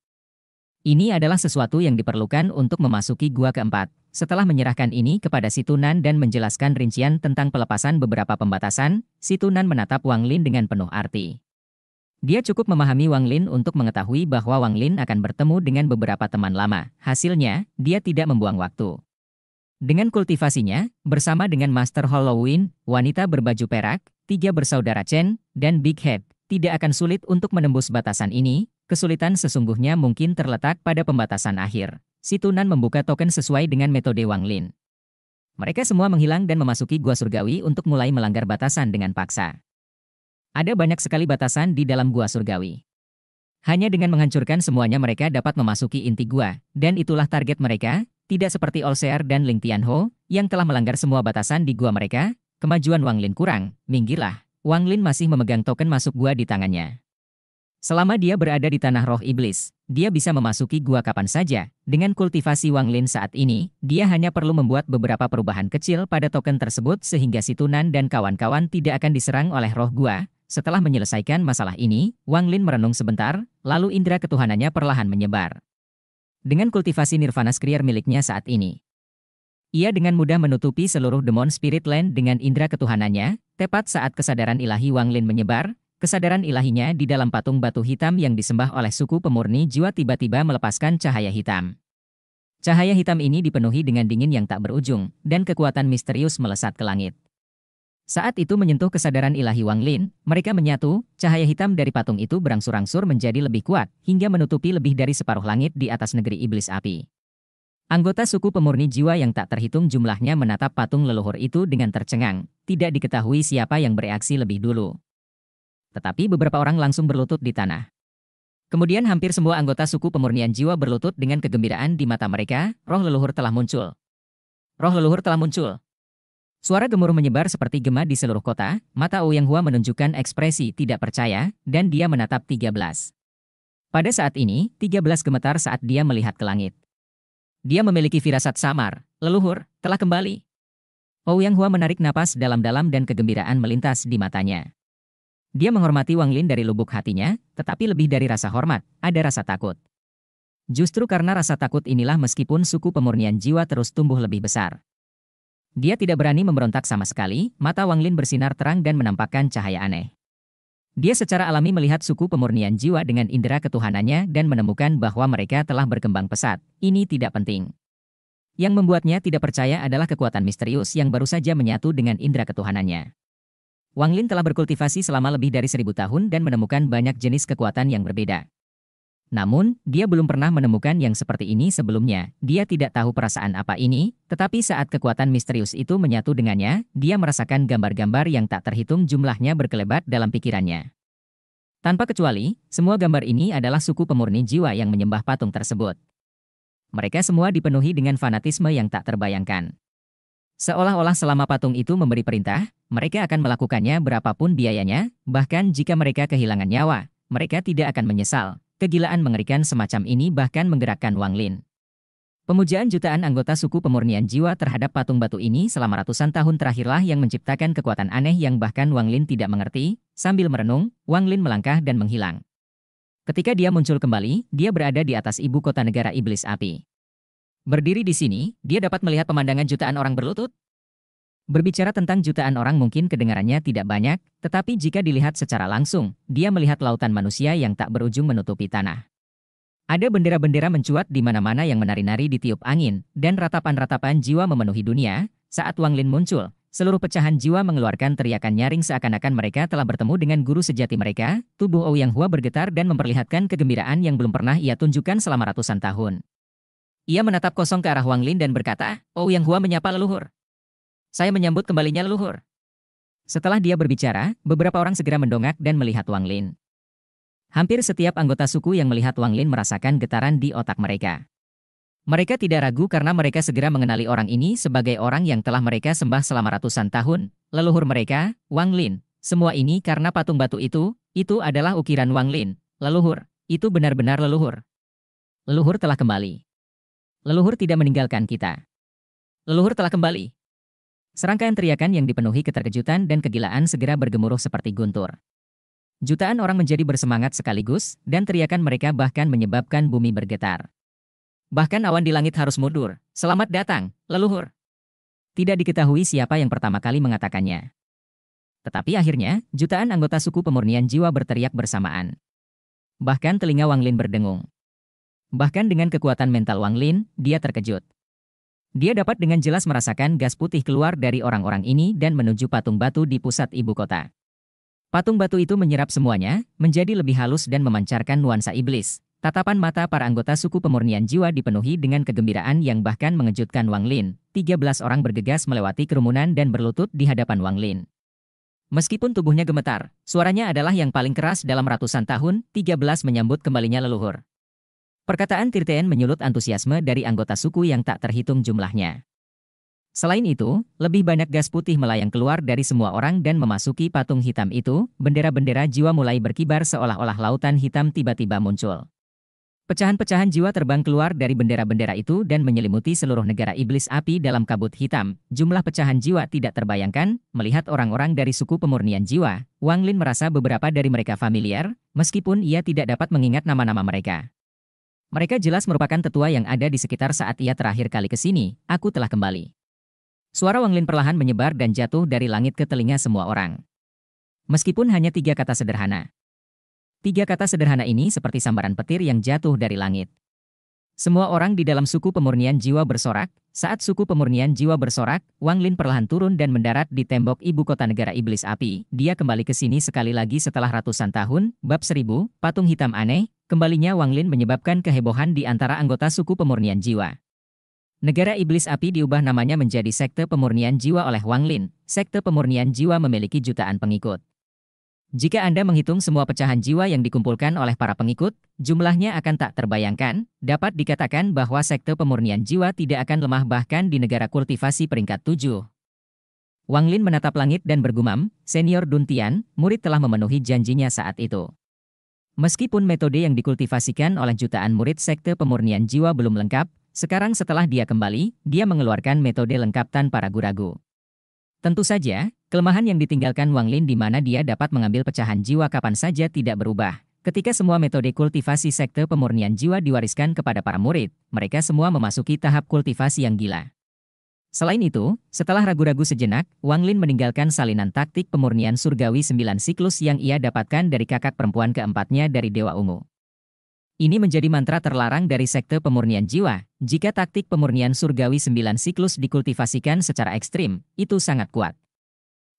Speaker 1: Ini adalah sesuatu yang diperlukan untuk memasuki gua keempat. Setelah menyerahkan ini kepada Situnan dan menjelaskan rincian tentang pelepasan beberapa pembatasan, Situnan menatap Wang Lin dengan penuh arti. Dia cukup memahami Wang Lin untuk mengetahui bahwa Wang Lin akan bertemu dengan beberapa teman lama. Hasilnya, dia tidak membuang waktu. Dengan kultivasinya, bersama dengan Master Halloween, wanita berbaju perak, tiga bersaudara Chen, dan Big Head, tidak akan sulit untuk menembus batasan ini, kesulitan sesungguhnya mungkin terletak pada pembatasan akhir. Situnan membuka token sesuai dengan metode Wang Lin. Mereka semua menghilang dan memasuki gua surgawi untuk mulai melanggar batasan dengan paksa. Ada banyak sekali batasan di dalam gua surgawi. Hanya dengan menghancurkan semuanya mereka dapat memasuki inti gua, dan itulah target mereka, tidak seperti Olsear dan Ling Tianho, yang telah melanggar semua batasan di gua mereka, kemajuan Wang Lin kurang, Minggilah, Wang Lin masih memegang token masuk gua di tangannya. Selama dia berada di tanah roh iblis, dia bisa memasuki gua kapan saja. Dengan kultivasi Wang Lin saat ini, dia hanya perlu membuat beberapa perubahan kecil pada token tersebut sehingga Situnan dan kawan-kawan tidak akan diserang oleh roh gua. Setelah menyelesaikan masalah ini, Wang Lin merenung sebentar, lalu indera ketuhanannya perlahan menyebar. Dengan kultivasi Nirvana Skrier miliknya saat ini, ia dengan mudah menutupi seluruh demon spirit land dengan indera ketuhanannya, tepat saat kesadaran ilahi Wang Lin menyebar, Kesadaran ilahinya di dalam patung batu hitam yang disembah oleh suku pemurni jiwa tiba-tiba melepaskan cahaya hitam. Cahaya hitam ini dipenuhi dengan dingin yang tak berujung, dan kekuatan misterius melesat ke langit. Saat itu menyentuh kesadaran ilahi Wang Lin, mereka menyatu, cahaya hitam dari patung itu berangsur-angsur menjadi lebih kuat, hingga menutupi lebih dari separuh langit di atas negeri iblis api. Anggota suku pemurni jiwa yang tak terhitung jumlahnya menatap patung leluhur itu dengan tercengang, tidak diketahui siapa yang bereaksi lebih dulu tetapi beberapa orang langsung berlutut di tanah. Kemudian hampir semua anggota suku pemurnian jiwa berlutut dengan kegembiraan di mata mereka, roh leluhur telah muncul. Roh leluhur telah muncul. Suara gemuruh menyebar seperti gema di seluruh kota, mata Ouyang Hua menunjukkan ekspresi tidak percaya, dan dia menatap 13. Pada saat ini, 13 gemetar saat dia melihat ke langit. Dia memiliki firasat samar, leluhur, telah kembali. Ouyang Hua menarik napas dalam-dalam dan kegembiraan melintas di matanya. Dia menghormati Wang Lin dari lubuk hatinya, tetapi lebih dari rasa hormat, ada rasa takut. Justru karena rasa takut inilah meskipun suku pemurnian jiwa terus tumbuh lebih besar. Dia tidak berani memberontak sama sekali, mata Wang Lin bersinar terang dan menampakkan cahaya aneh. Dia secara alami melihat suku pemurnian jiwa dengan indera ketuhanannya dan menemukan bahwa mereka telah berkembang pesat. Ini tidak penting. Yang membuatnya tidak percaya adalah kekuatan misterius yang baru saja menyatu dengan indera ketuhanannya. Wang Lin telah berkultivasi selama lebih dari seribu tahun dan menemukan banyak jenis kekuatan yang berbeda. Namun, dia belum pernah menemukan yang seperti ini sebelumnya. Dia tidak tahu perasaan apa ini, tetapi saat kekuatan misterius itu menyatu dengannya, dia merasakan gambar-gambar yang tak terhitung jumlahnya berkelebat dalam pikirannya. Tanpa kecuali, semua gambar ini adalah suku pemurni jiwa yang menyembah patung tersebut. Mereka semua dipenuhi dengan fanatisme yang tak terbayangkan. Seolah-olah selama patung itu memberi perintah, mereka akan melakukannya berapapun biayanya, bahkan jika mereka kehilangan nyawa, mereka tidak akan menyesal. Kegilaan mengerikan semacam ini bahkan menggerakkan Wang Lin. Pemujaan jutaan anggota suku pemurnian jiwa terhadap patung batu ini selama ratusan tahun terakhirlah yang menciptakan kekuatan aneh yang bahkan Wang Lin tidak mengerti. Sambil merenung, Wang Lin melangkah dan menghilang. Ketika dia muncul kembali, dia berada di atas ibu kota negara iblis api. Berdiri di sini, dia dapat melihat pemandangan jutaan orang berlutut, Berbicara tentang jutaan orang mungkin kedengarannya tidak banyak, tetapi jika dilihat secara langsung, dia melihat lautan manusia yang tak berujung menutupi tanah. Ada bendera-bendera mencuat di mana-mana yang menari-nari di tiup angin, dan ratapan-ratapan jiwa memenuhi dunia, saat Wang Lin muncul, seluruh pecahan jiwa mengeluarkan teriakan nyaring seakan-akan mereka telah bertemu dengan guru sejati mereka, tubuh Ouyang Hua bergetar dan memperlihatkan kegembiraan yang belum pernah ia tunjukkan selama ratusan tahun. Ia menatap kosong ke arah Wang Lin dan berkata, Ouyang Hua menyapa leluhur. Saya menyambut kembalinya leluhur. Setelah dia berbicara, beberapa orang segera mendongak dan melihat Wang Lin. Hampir setiap anggota suku yang melihat Wang Lin merasakan getaran di otak mereka. Mereka tidak ragu karena mereka segera mengenali orang ini sebagai orang yang telah mereka sembah selama ratusan tahun, leluhur mereka, Wang Lin. Semua ini karena patung batu itu, itu adalah ukiran Wang Lin, leluhur. Itu benar-benar leluhur. Leluhur telah kembali. Leluhur tidak meninggalkan kita. Leluhur telah kembali. Serangkaian teriakan yang dipenuhi keterkejutan dan kegilaan segera bergemuruh seperti guntur. Jutaan orang menjadi bersemangat sekaligus, dan teriakan mereka bahkan menyebabkan bumi bergetar. Bahkan awan di langit harus mundur. Selamat datang, leluhur. Tidak diketahui siapa yang pertama kali mengatakannya. Tetapi akhirnya, jutaan anggota suku pemurnian jiwa berteriak bersamaan. Bahkan telinga Wang Lin berdengung. Bahkan dengan kekuatan mental Wang Lin, dia terkejut. Dia dapat dengan jelas merasakan gas putih keluar dari orang-orang ini dan menuju patung batu di pusat ibu kota. Patung batu itu menyerap semuanya, menjadi lebih halus dan memancarkan nuansa iblis. Tatapan mata para anggota suku pemurnian jiwa dipenuhi dengan kegembiraan yang bahkan mengejutkan Wang Lin. 13 orang bergegas melewati kerumunan dan berlutut di hadapan Wang Lin. Meskipun tubuhnya gemetar, suaranya adalah yang paling keras dalam ratusan tahun, 13 menyambut kembalinya leluhur. Perkataan Tirteen menyulut antusiasme dari anggota suku yang tak terhitung jumlahnya. Selain itu, lebih banyak gas putih melayang keluar dari semua orang dan memasuki patung hitam itu, bendera-bendera jiwa mulai berkibar seolah-olah lautan hitam tiba-tiba muncul. Pecahan-pecahan jiwa terbang keluar dari bendera-bendera itu dan menyelimuti seluruh negara iblis api dalam kabut hitam. Jumlah pecahan jiwa tidak terbayangkan, melihat orang-orang dari suku pemurnian jiwa, Wang Lin merasa beberapa dari mereka familiar, meskipun ia tidak dapat mengingat nama-nama mereka. Mereka jelas merupakan tetua yang ada di sekitar saat ia terakhir kali ke sini, aku telah kembali. Suara Wang Lin perlahan menyebar dan jatuh dari langit ke telinga semua orang. Meskipun hanya tiga kata sederhana. Tiga kata sederhana ini seperti sambaran petir yang jatuh dari langit. Semua orang di dalam suku pemurnian jiwa bersorak, saat suku pemurnian jiwa bersorak, Wang Lin perlahan turun dan mendarat di tembok ibu kota negara iblis api. Dia kembali ke sini sekali lagi setelah ratusan tahun, bab seribu, patung hitam aneh, kembalinya Wang Lin menyebabkan kehebohan di antara anggota suku pemurnian jiwa. Negara iblis api diubah namanya menjadi sekte pemurnian jiwa oleh Wang Lin. Sekte pemurnian jiwa memiliki jutaan pengikut. Jika Anda menghitung semua pecahan jiwa yang dikumpulkan oleh para pengikut, jumlahnya akan tak terbayangkan. Dapat dikatakan bahwa sekte pemurnian jiwa tidak akan lemah bahkan di negara kultivasi peringkat 7. Wang Lin menatap langit dan bergumam, senior Dun Tian, murid telah memenuhi janjinya saat itu. Meskipun metode yang dikultivasikan oleh jutaan murid sekte pemurnian jiwa belum lengkap, sekarang setelah dia kembali, dia mengeluarkan metode lengkap tanpa ragu-ragu. Tentu saja, Kelemahan yang ditinggalkan Wang Lin di mana dia dapat mengambil pecahan jiwa kapan saja tidak berubah. Ketika semua metode kultivasi sekte pemurnian jiwa diwariskan kepada para murid, mereka semua memasuki tahap kultivasi yang gila. Selain itu, setelah ragu-ragu sejenak, Wang Lin meninggalkan salinan taktik pemurnian surgawi sembilan siklus yang ia dapatkan dari kakak perempuan keempatnya dari Dewa Ungu. Ini menjadi mantra terlarang dari sekte pemurnian jiwa. Jika taktik pemurnian surgawi sembilan siklus dikultivasikan secara ekstrim, itu sangat kuat.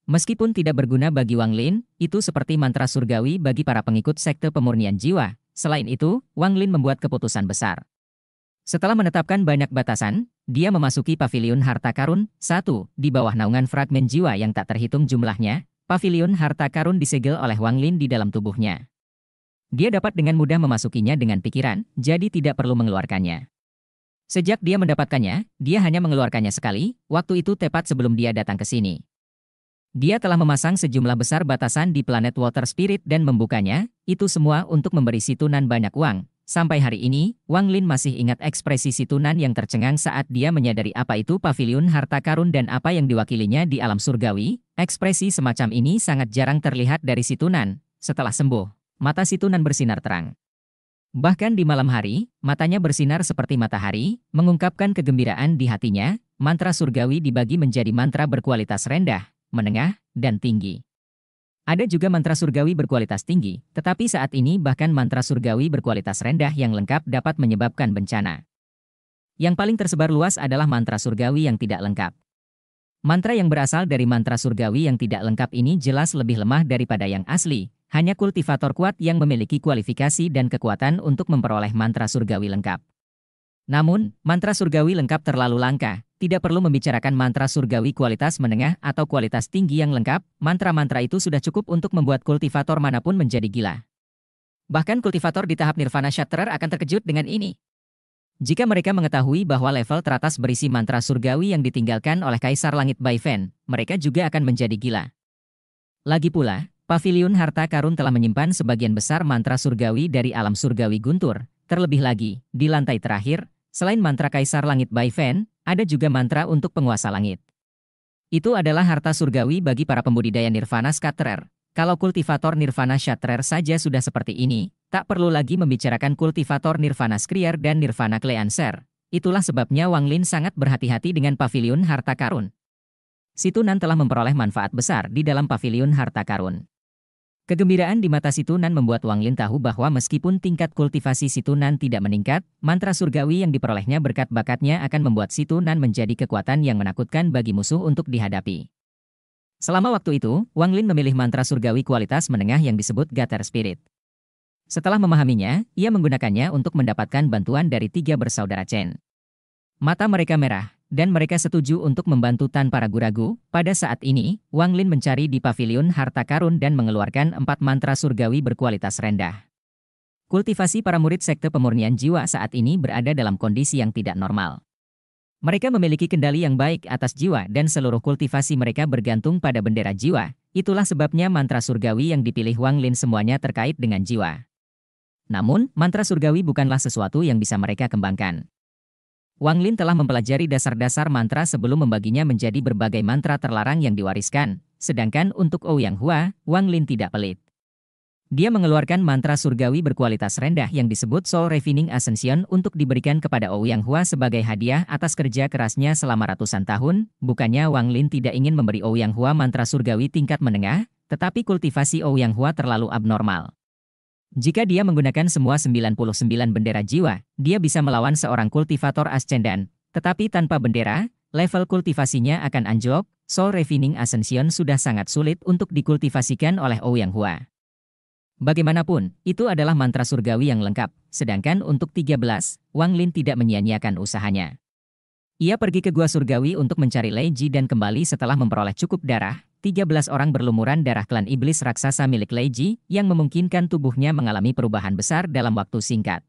Speaker 1: Meskipun tidak berguna bagi Wang Lin, itu seperti mantra surgawi bagi para pengikut sekte pemurnian jiwa. Selain itu, Wang Lin membuat keputusan besar. Setelah menetapkan banyak batasan, dia memasuki pavilion harta karun, satu, di bawah naungan fragmen jiwa yang tak terhitung jumlahnya, pavilion harta karun disegel oleh Wang Lin di dalam tubuhnya. Dia dapat dengan mudah memasukinya dengan pikiran, jadi tidak perlu mengeluarkannya. Sejak dia mendapatkannya, dia hanya mengeluarkannya sekali, waktu itu tepat sebelum dia datang ke sini. Dia telah memasang sejumlah besar batasan di planet Water Spirit dan membukanya, itu semua untuk memberi Situnan banyak uang. Sampai hari ini, Wang Lin masih ingat ekspresi Situnan yang tercengang saat dia menyadari apa itu pavilion harta karun dan apa yang diwakilinya di alam surgawi. Ekspresi semacam ini sangat jarang terlihat dari Situnan. Setelah sembuh, mata Situnan bersinar terang. Bahkan di malam hari, matanya bersinar seperti matahari, mengungkapkan kegembiraan di hatinya. Mantra surgawi dibagi menjadi mantra berkualitas rendah, menengah, dan tinggi. Ada juga mantra surgawi berkualitas tinggi, tetapi saat ini bahkan mantra surgawi berkualitas rendah yang lengkap dapat menyebabkan bencana. Yang paling tersebar luas adalah mantra surgawi yang tidak lengkap. Mantra yang berasal dari mantra surgawi yang tidak lengkap ini jelas lebih lemah daripada yang asli, hanya kultivator kuat yang memiliki kualifikasi dan kekuatan untuk memperoleh mantra surgawi lengkap. Namun, mantra surgawi lengkap terlalu langka, tidak perlu membicarakan mantra surgawi kualitas menengah atau kualitas tinggi yang lengkap, mantra-mantra itu sudah cukup untuk membuat kultivator manapun menjadi gila. Bahkan kultivator di tahap nirvana shatterer akan terkejut dengan ini. Jika mereka mengetahui bahwa level teratas berisi mantra surgawi yang ditinggalkan oleh Kaisar Langit Baifen, mereka juga akan menjadi gila. Lagi pula, Paviliun Harta Karun telah menyimpan sebagian besar mantra surgawi dari alam surgawi Guntur. Terlebih lagi, di lantai terakhir, selain mantra Kaisar Langit Baifen, ada juga mantra untuk penguasa langit. Itu adalah harta surgawi bagi para pembudidaya nirvana scatterer. Kalau kultivator nirvana shatterer saja sudah seperti ini, tak perlu lagi membicarakan kultivator nirvana skrier dan nirvana kleanser. Itulah sebabnya Wang Lin sangat berhati-hati dengan pavilion harta karun. Situnan telah memperoleh manfaat besar di dalam pavilion harta karun. Kegembiraan di mata Situnan membuat Wang Lin tahu bahwa meskipun tingkat kultivasi Situnan tidak meningkat, mantra surgawi yang diperolehnya berkat bakatnya akan membuat Situnan menjadi kekuatan yang menakutkan bagi musuh untuk dihadapi. Selama waktu itu, Wang Lin memilih mantra surgawi kualitas menengah yang disebut Gatar Spirit. Setelah memahaminya, ia menggunakannya untuk mendapatkan bantuan dari tiga bersaudara Chen. Mata mereka merah, dan mereka setuju untuk membantu tanpa ragu-ragu. Pada saat ini, Wang Lin mencari di pavilion harta karun dan mengeluarkan empat mantra surgawi berkualitas rendah. Kultivasi para murid sekte pemurnian jiwa saat ini berada dalam kondisi yang tidak normal. Mereka memiliki kendali yang baik atas jiwa dan seluruh kultivasi mereka bergantung pada bendera jiwa, Itulah sebabnya mantra surgawi yang dipilih Wang Lin semuanya terkait dengan jiwa. Namun, mantra surgawi bukanlah sesuatu yang bisa mereka kembangkan. Wang Lin telah mempelajari dasar-dasar mantra sebelum membaginya menjadi berbagai mantra terlarang yang diwariskan, sedangkan untuk Ouyang Hua, Wang Lin tidak pelit. Dia mengeluarkan mantra surgawi berkualitas rendah yang disebut Soul Refining Ascension untuk diberikan kepada Ouyang Hua sebagai hadiah atas kerja kerasnya selama ratusan tahun, bukannya Wang Lin tidak ingin memberi Ouyang Hua mantra surgawi tingkat menengah, tetapi kultivasi Ouyang Hua terlalu abnormal. Jika dia menggunakan semua 99 bendera jiwa, dia bisa melawan seorang kultivator ascendan. Tetapi tanpa bendera, level kultivasinya akan anjlok, so Refining Ascension sudah sangat sulit untuk dikultivasikan oleh Ouyang Hua. Bagaimanapun, itu adalah mantra surgawi yang lengkap, sedangkan untuk 13, Wang Lin tidak menyia-nyiakan usahanya. Ia pergi ke gua surgawi untuk mencari Lei Ji dan kembali setelah memperoleh cukup darah, 13 orang berlumuran darah klan iblis raksasa milik Lei Ji yang memungkinkan tubuhnya mengalami perubahan besar dalam waktu singkat.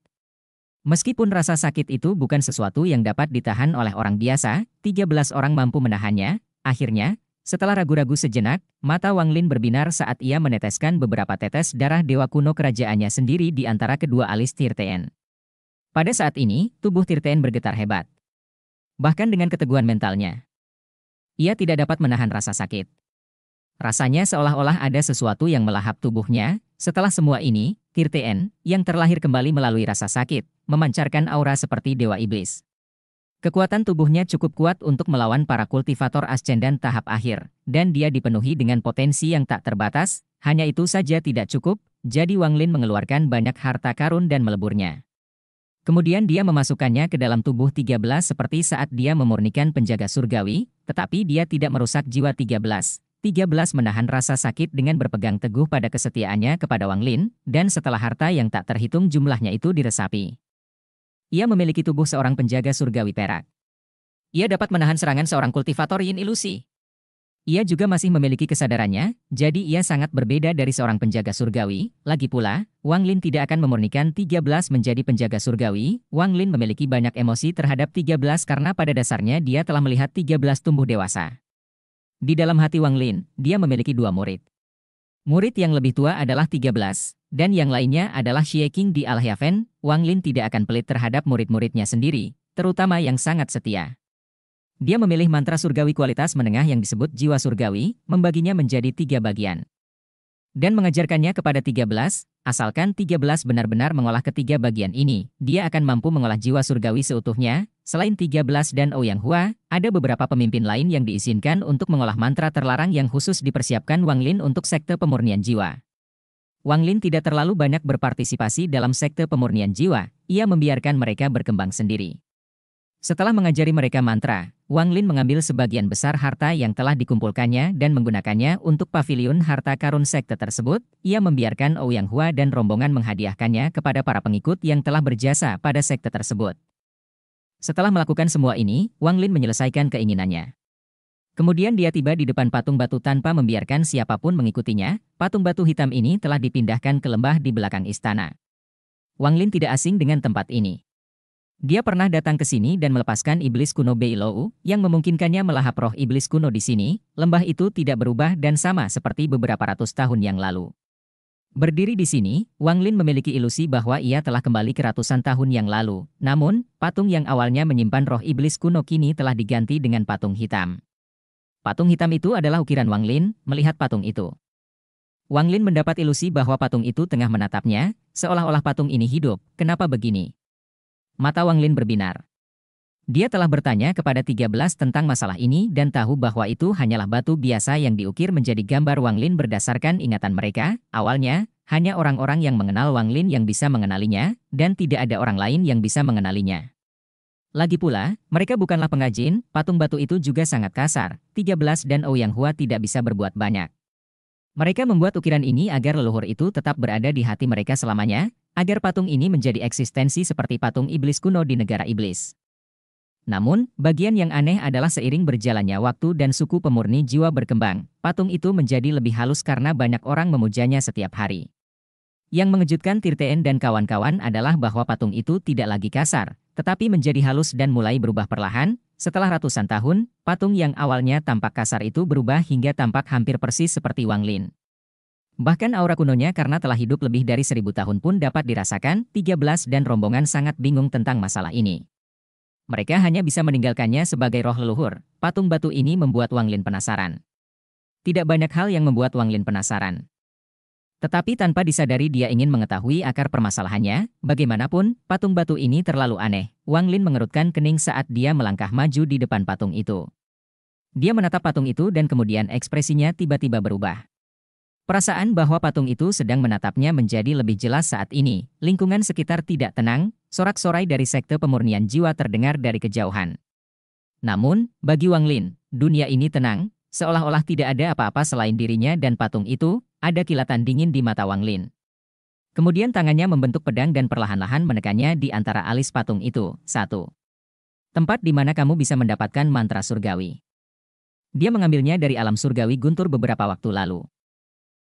Speaker 1: Meskipun rasa sakit itu bukan sesuatu yang dapat ditahan oleh orang biasa, 13 orang mampu menahannya. Akhirnya, setelah ragu-ragu sejenak, mata Wang Lin berbinar saat ia meneteskan beberapa tetes darah dewa kuno kerajaannya sendiri di antara kedua alis Tirten. Pada saat ini, tubuh Tirten bergetar hebat. Bahkan dengan keteguhan mentalnya. Ia tidak dapat menahan rasa sakit. Rasanya seolah-olah ada sesuatu yang melahap tubuhnya. Setelah semua ini, Kirteen, yang terlahir kembali melalui rasa sakit, memancarkan aura seperti dewa iblis. Kekuatan tubuhnya cukup kuat untuk melawan para kultivator ascendan tahap akhir, dan dia dipenuhi dengan potensi yang tak terbatas, hanya itu saja tidak cukup, jadi Wang Lin mengeluarkan banyak harta karun dan meleburnya. Kemudian dia memasukkannya ke dalam tubuh 13 seperti saat dia memurnikan penjaga surgawi, tetapi dia tidak merusak jiwa 13, 13 menahan rasa sakit dengan berpegang teguh pada kesetiaannya kepada Wang Lin, dan setelah harta yang tak terhitung jumlahnya itu diresapi. Ia memiliki tubuh seorang penjaga surgawi perak. Ia dapat menahan serangan seorang kultivator yin ilusi. Ia juga masih memiliki kesadarannya, jadi ia sangat berbeda dari seorang penjaga surgawi. Lagi pula, Wang Lin tidak akan memurnikan 13 menjadi penjaga surgawi. Wang Lin memiliki banyak emosi terhadap 13 karena pada dasarnya dia telah melihat 13 tumbuh dewasa. Di dalam hati Wang Lin, dia memiliki dua murid. Murid yang lebih tua adalah 13, dan yang lainnya adalah Xie Qing di al -Hyafen. Wang Lin tidak akan pelit terhadap murid-muridnya sendiri, terutama yang sangat setia. Dia memilih mantra surgawi kualitas menengah yang disebut jiwa surgawi, membaginya menjadi tiga bagian. Dan mengajarkannya kepada 13, Asalkan 13 benar-benar mengolah ketiga bagian ini, dia akan mampu mengolah jiwa surgawi seutuhnya. Selain 13 dan Ouyang Hua, ada beberapa pemimpin lain yang diizinkan untuk mengolah mantra terlarang yang khusus dipersiapkan Wang Lin untuk sekte pemurnian jiwa. Wang Lin tidak terlalu banyak berpartisipasi dalam sekte pemurnian jiwa, ia membiarkan mereka berkembang sendiri. Setelah mengajari mereka mantra, Wang Lin mengambil sebagian besar harta yang telah dikumpulkannya dan menggunakannya untuk pavilion harta karun sekte tersebut. Ia membiarkan Ouyang Hua dan rombongan menghadiahkannya kepada para pengikut yang telah berjasa pada sekte tersebut. Setelah melakukan semua ini, Wang Lin menyelesaikan keinginannya. Kemudian dia tiba di depan patung batu tanpa membiarkan siapapun mengikutinya. Patung batu hitam ini telah dipindahkan ke lembah di belakang istana. Wang Lin tidak asing dengan tempat ini. Dia pernah datang ke sini dan melepaskan iblis kuno Beilou, yang memungkinkannya melahap roh iblis kuno di sini, lembah itu tidak berubah dan sama seperti beberapa ratus tahun yang lalu. Berdiri di sini, Wang Lin memiliki ilusi bahwa ia telah kembali ke ratusan tahun yang lalu. Namun, patung yang awalnya menyimpan roh iblis kuno kini telah diganti dengan patung hitam. Patung hitam itu adalah ukiran Wang Lin, melihat patung itu. Wang Lin mendapat ilusi bahwa patung itu tengah menatapnya, seolah-olah patung ini hidup, kenapa begini? mata Wang Lin berbinar. Dia telah bertanya kepada 13 tentang masalah ini dan tahu bahwa itu hanyalah batu biasa yang diukir menjadi gambar Wang Lin berdasarkan ingatan mereka. Awalnya, hanya orang-orang yang mengenal Wang Lin yang bisa mengenalinya, dan tidak ada orang lain yang bisa mengenalinya. Lagi pula, mereka bukanlah pengrajin, patung batu itu juga sangat kasar. 13 dan Ouyang Hua tidak bisa berbuat banyak. Mereka membuat ukiran ini agar leluhur itu tetap berada di hati mereka selamanya, agar patung ini menjadi eksistensi seperti patung iblis kuno di negara iblis. Namun, bagian yang aneh adalah seiring berjalannya waktu dan suku pemurni jiwa berkembang, patung itu menjadi lebih halus karena banyak orang memujanya setiap hari. Yang mengejutkan Tirteen dan kawan-kawan adalah bahwa patung itu tidak lagi kasar, tetapi menjadi halus dan mulai berubah perlahan. Setelah ratusan tahun, patung yang awalnya tampak kasar itu berubah hingga tampak hampir persis seperti Wang Lin. Bahkan aura kunonya karena telah hidup lebih dari seribu tahun pun dapat dirasakan, 13 dan rombongan sangat bingung tentang masalah ini. Mereka hanya bisa meninggalkannya sebagai roh leluhur. Patung batu ini membuat Wang Lin penasaran. Tidak banyak hal yang membuat Wang Lin penasaran. Tetapi tanpa disadari dia ingin mengetahui akar permasalahannya, bagaimanapun, patung batu ini terlalu aneh. Wang Lin mengerutkan kening saat dia melangkah maju di depan patung itu. Dia menatap patung itu dan kemudian ekspresinya tiba-tiba berubah. Perasaan bahwa patung itu sedang menatapnya menjadi lebih jelas saat ini. Lingkungan sekitar tidak tenang, sorak-sorai dari sekte pemurnian jiwa terdengar dari kejauhan. Namun, bagi Wang Lin, dunia ini tenang, seolah-olah tidak ada apa-apa selain dirinya dan patung itu, ada kilatan dingin di mata Wang Lin. Kemudian tangannya membentuk pedang dan perlahan-lahan menekannya di antara alis patung itu. Satu Tempat di mana kamu bisa mendapatkan mantra surgawi. Dia mengambilnya dari alam surgawi guntur beberapa waktu lalu.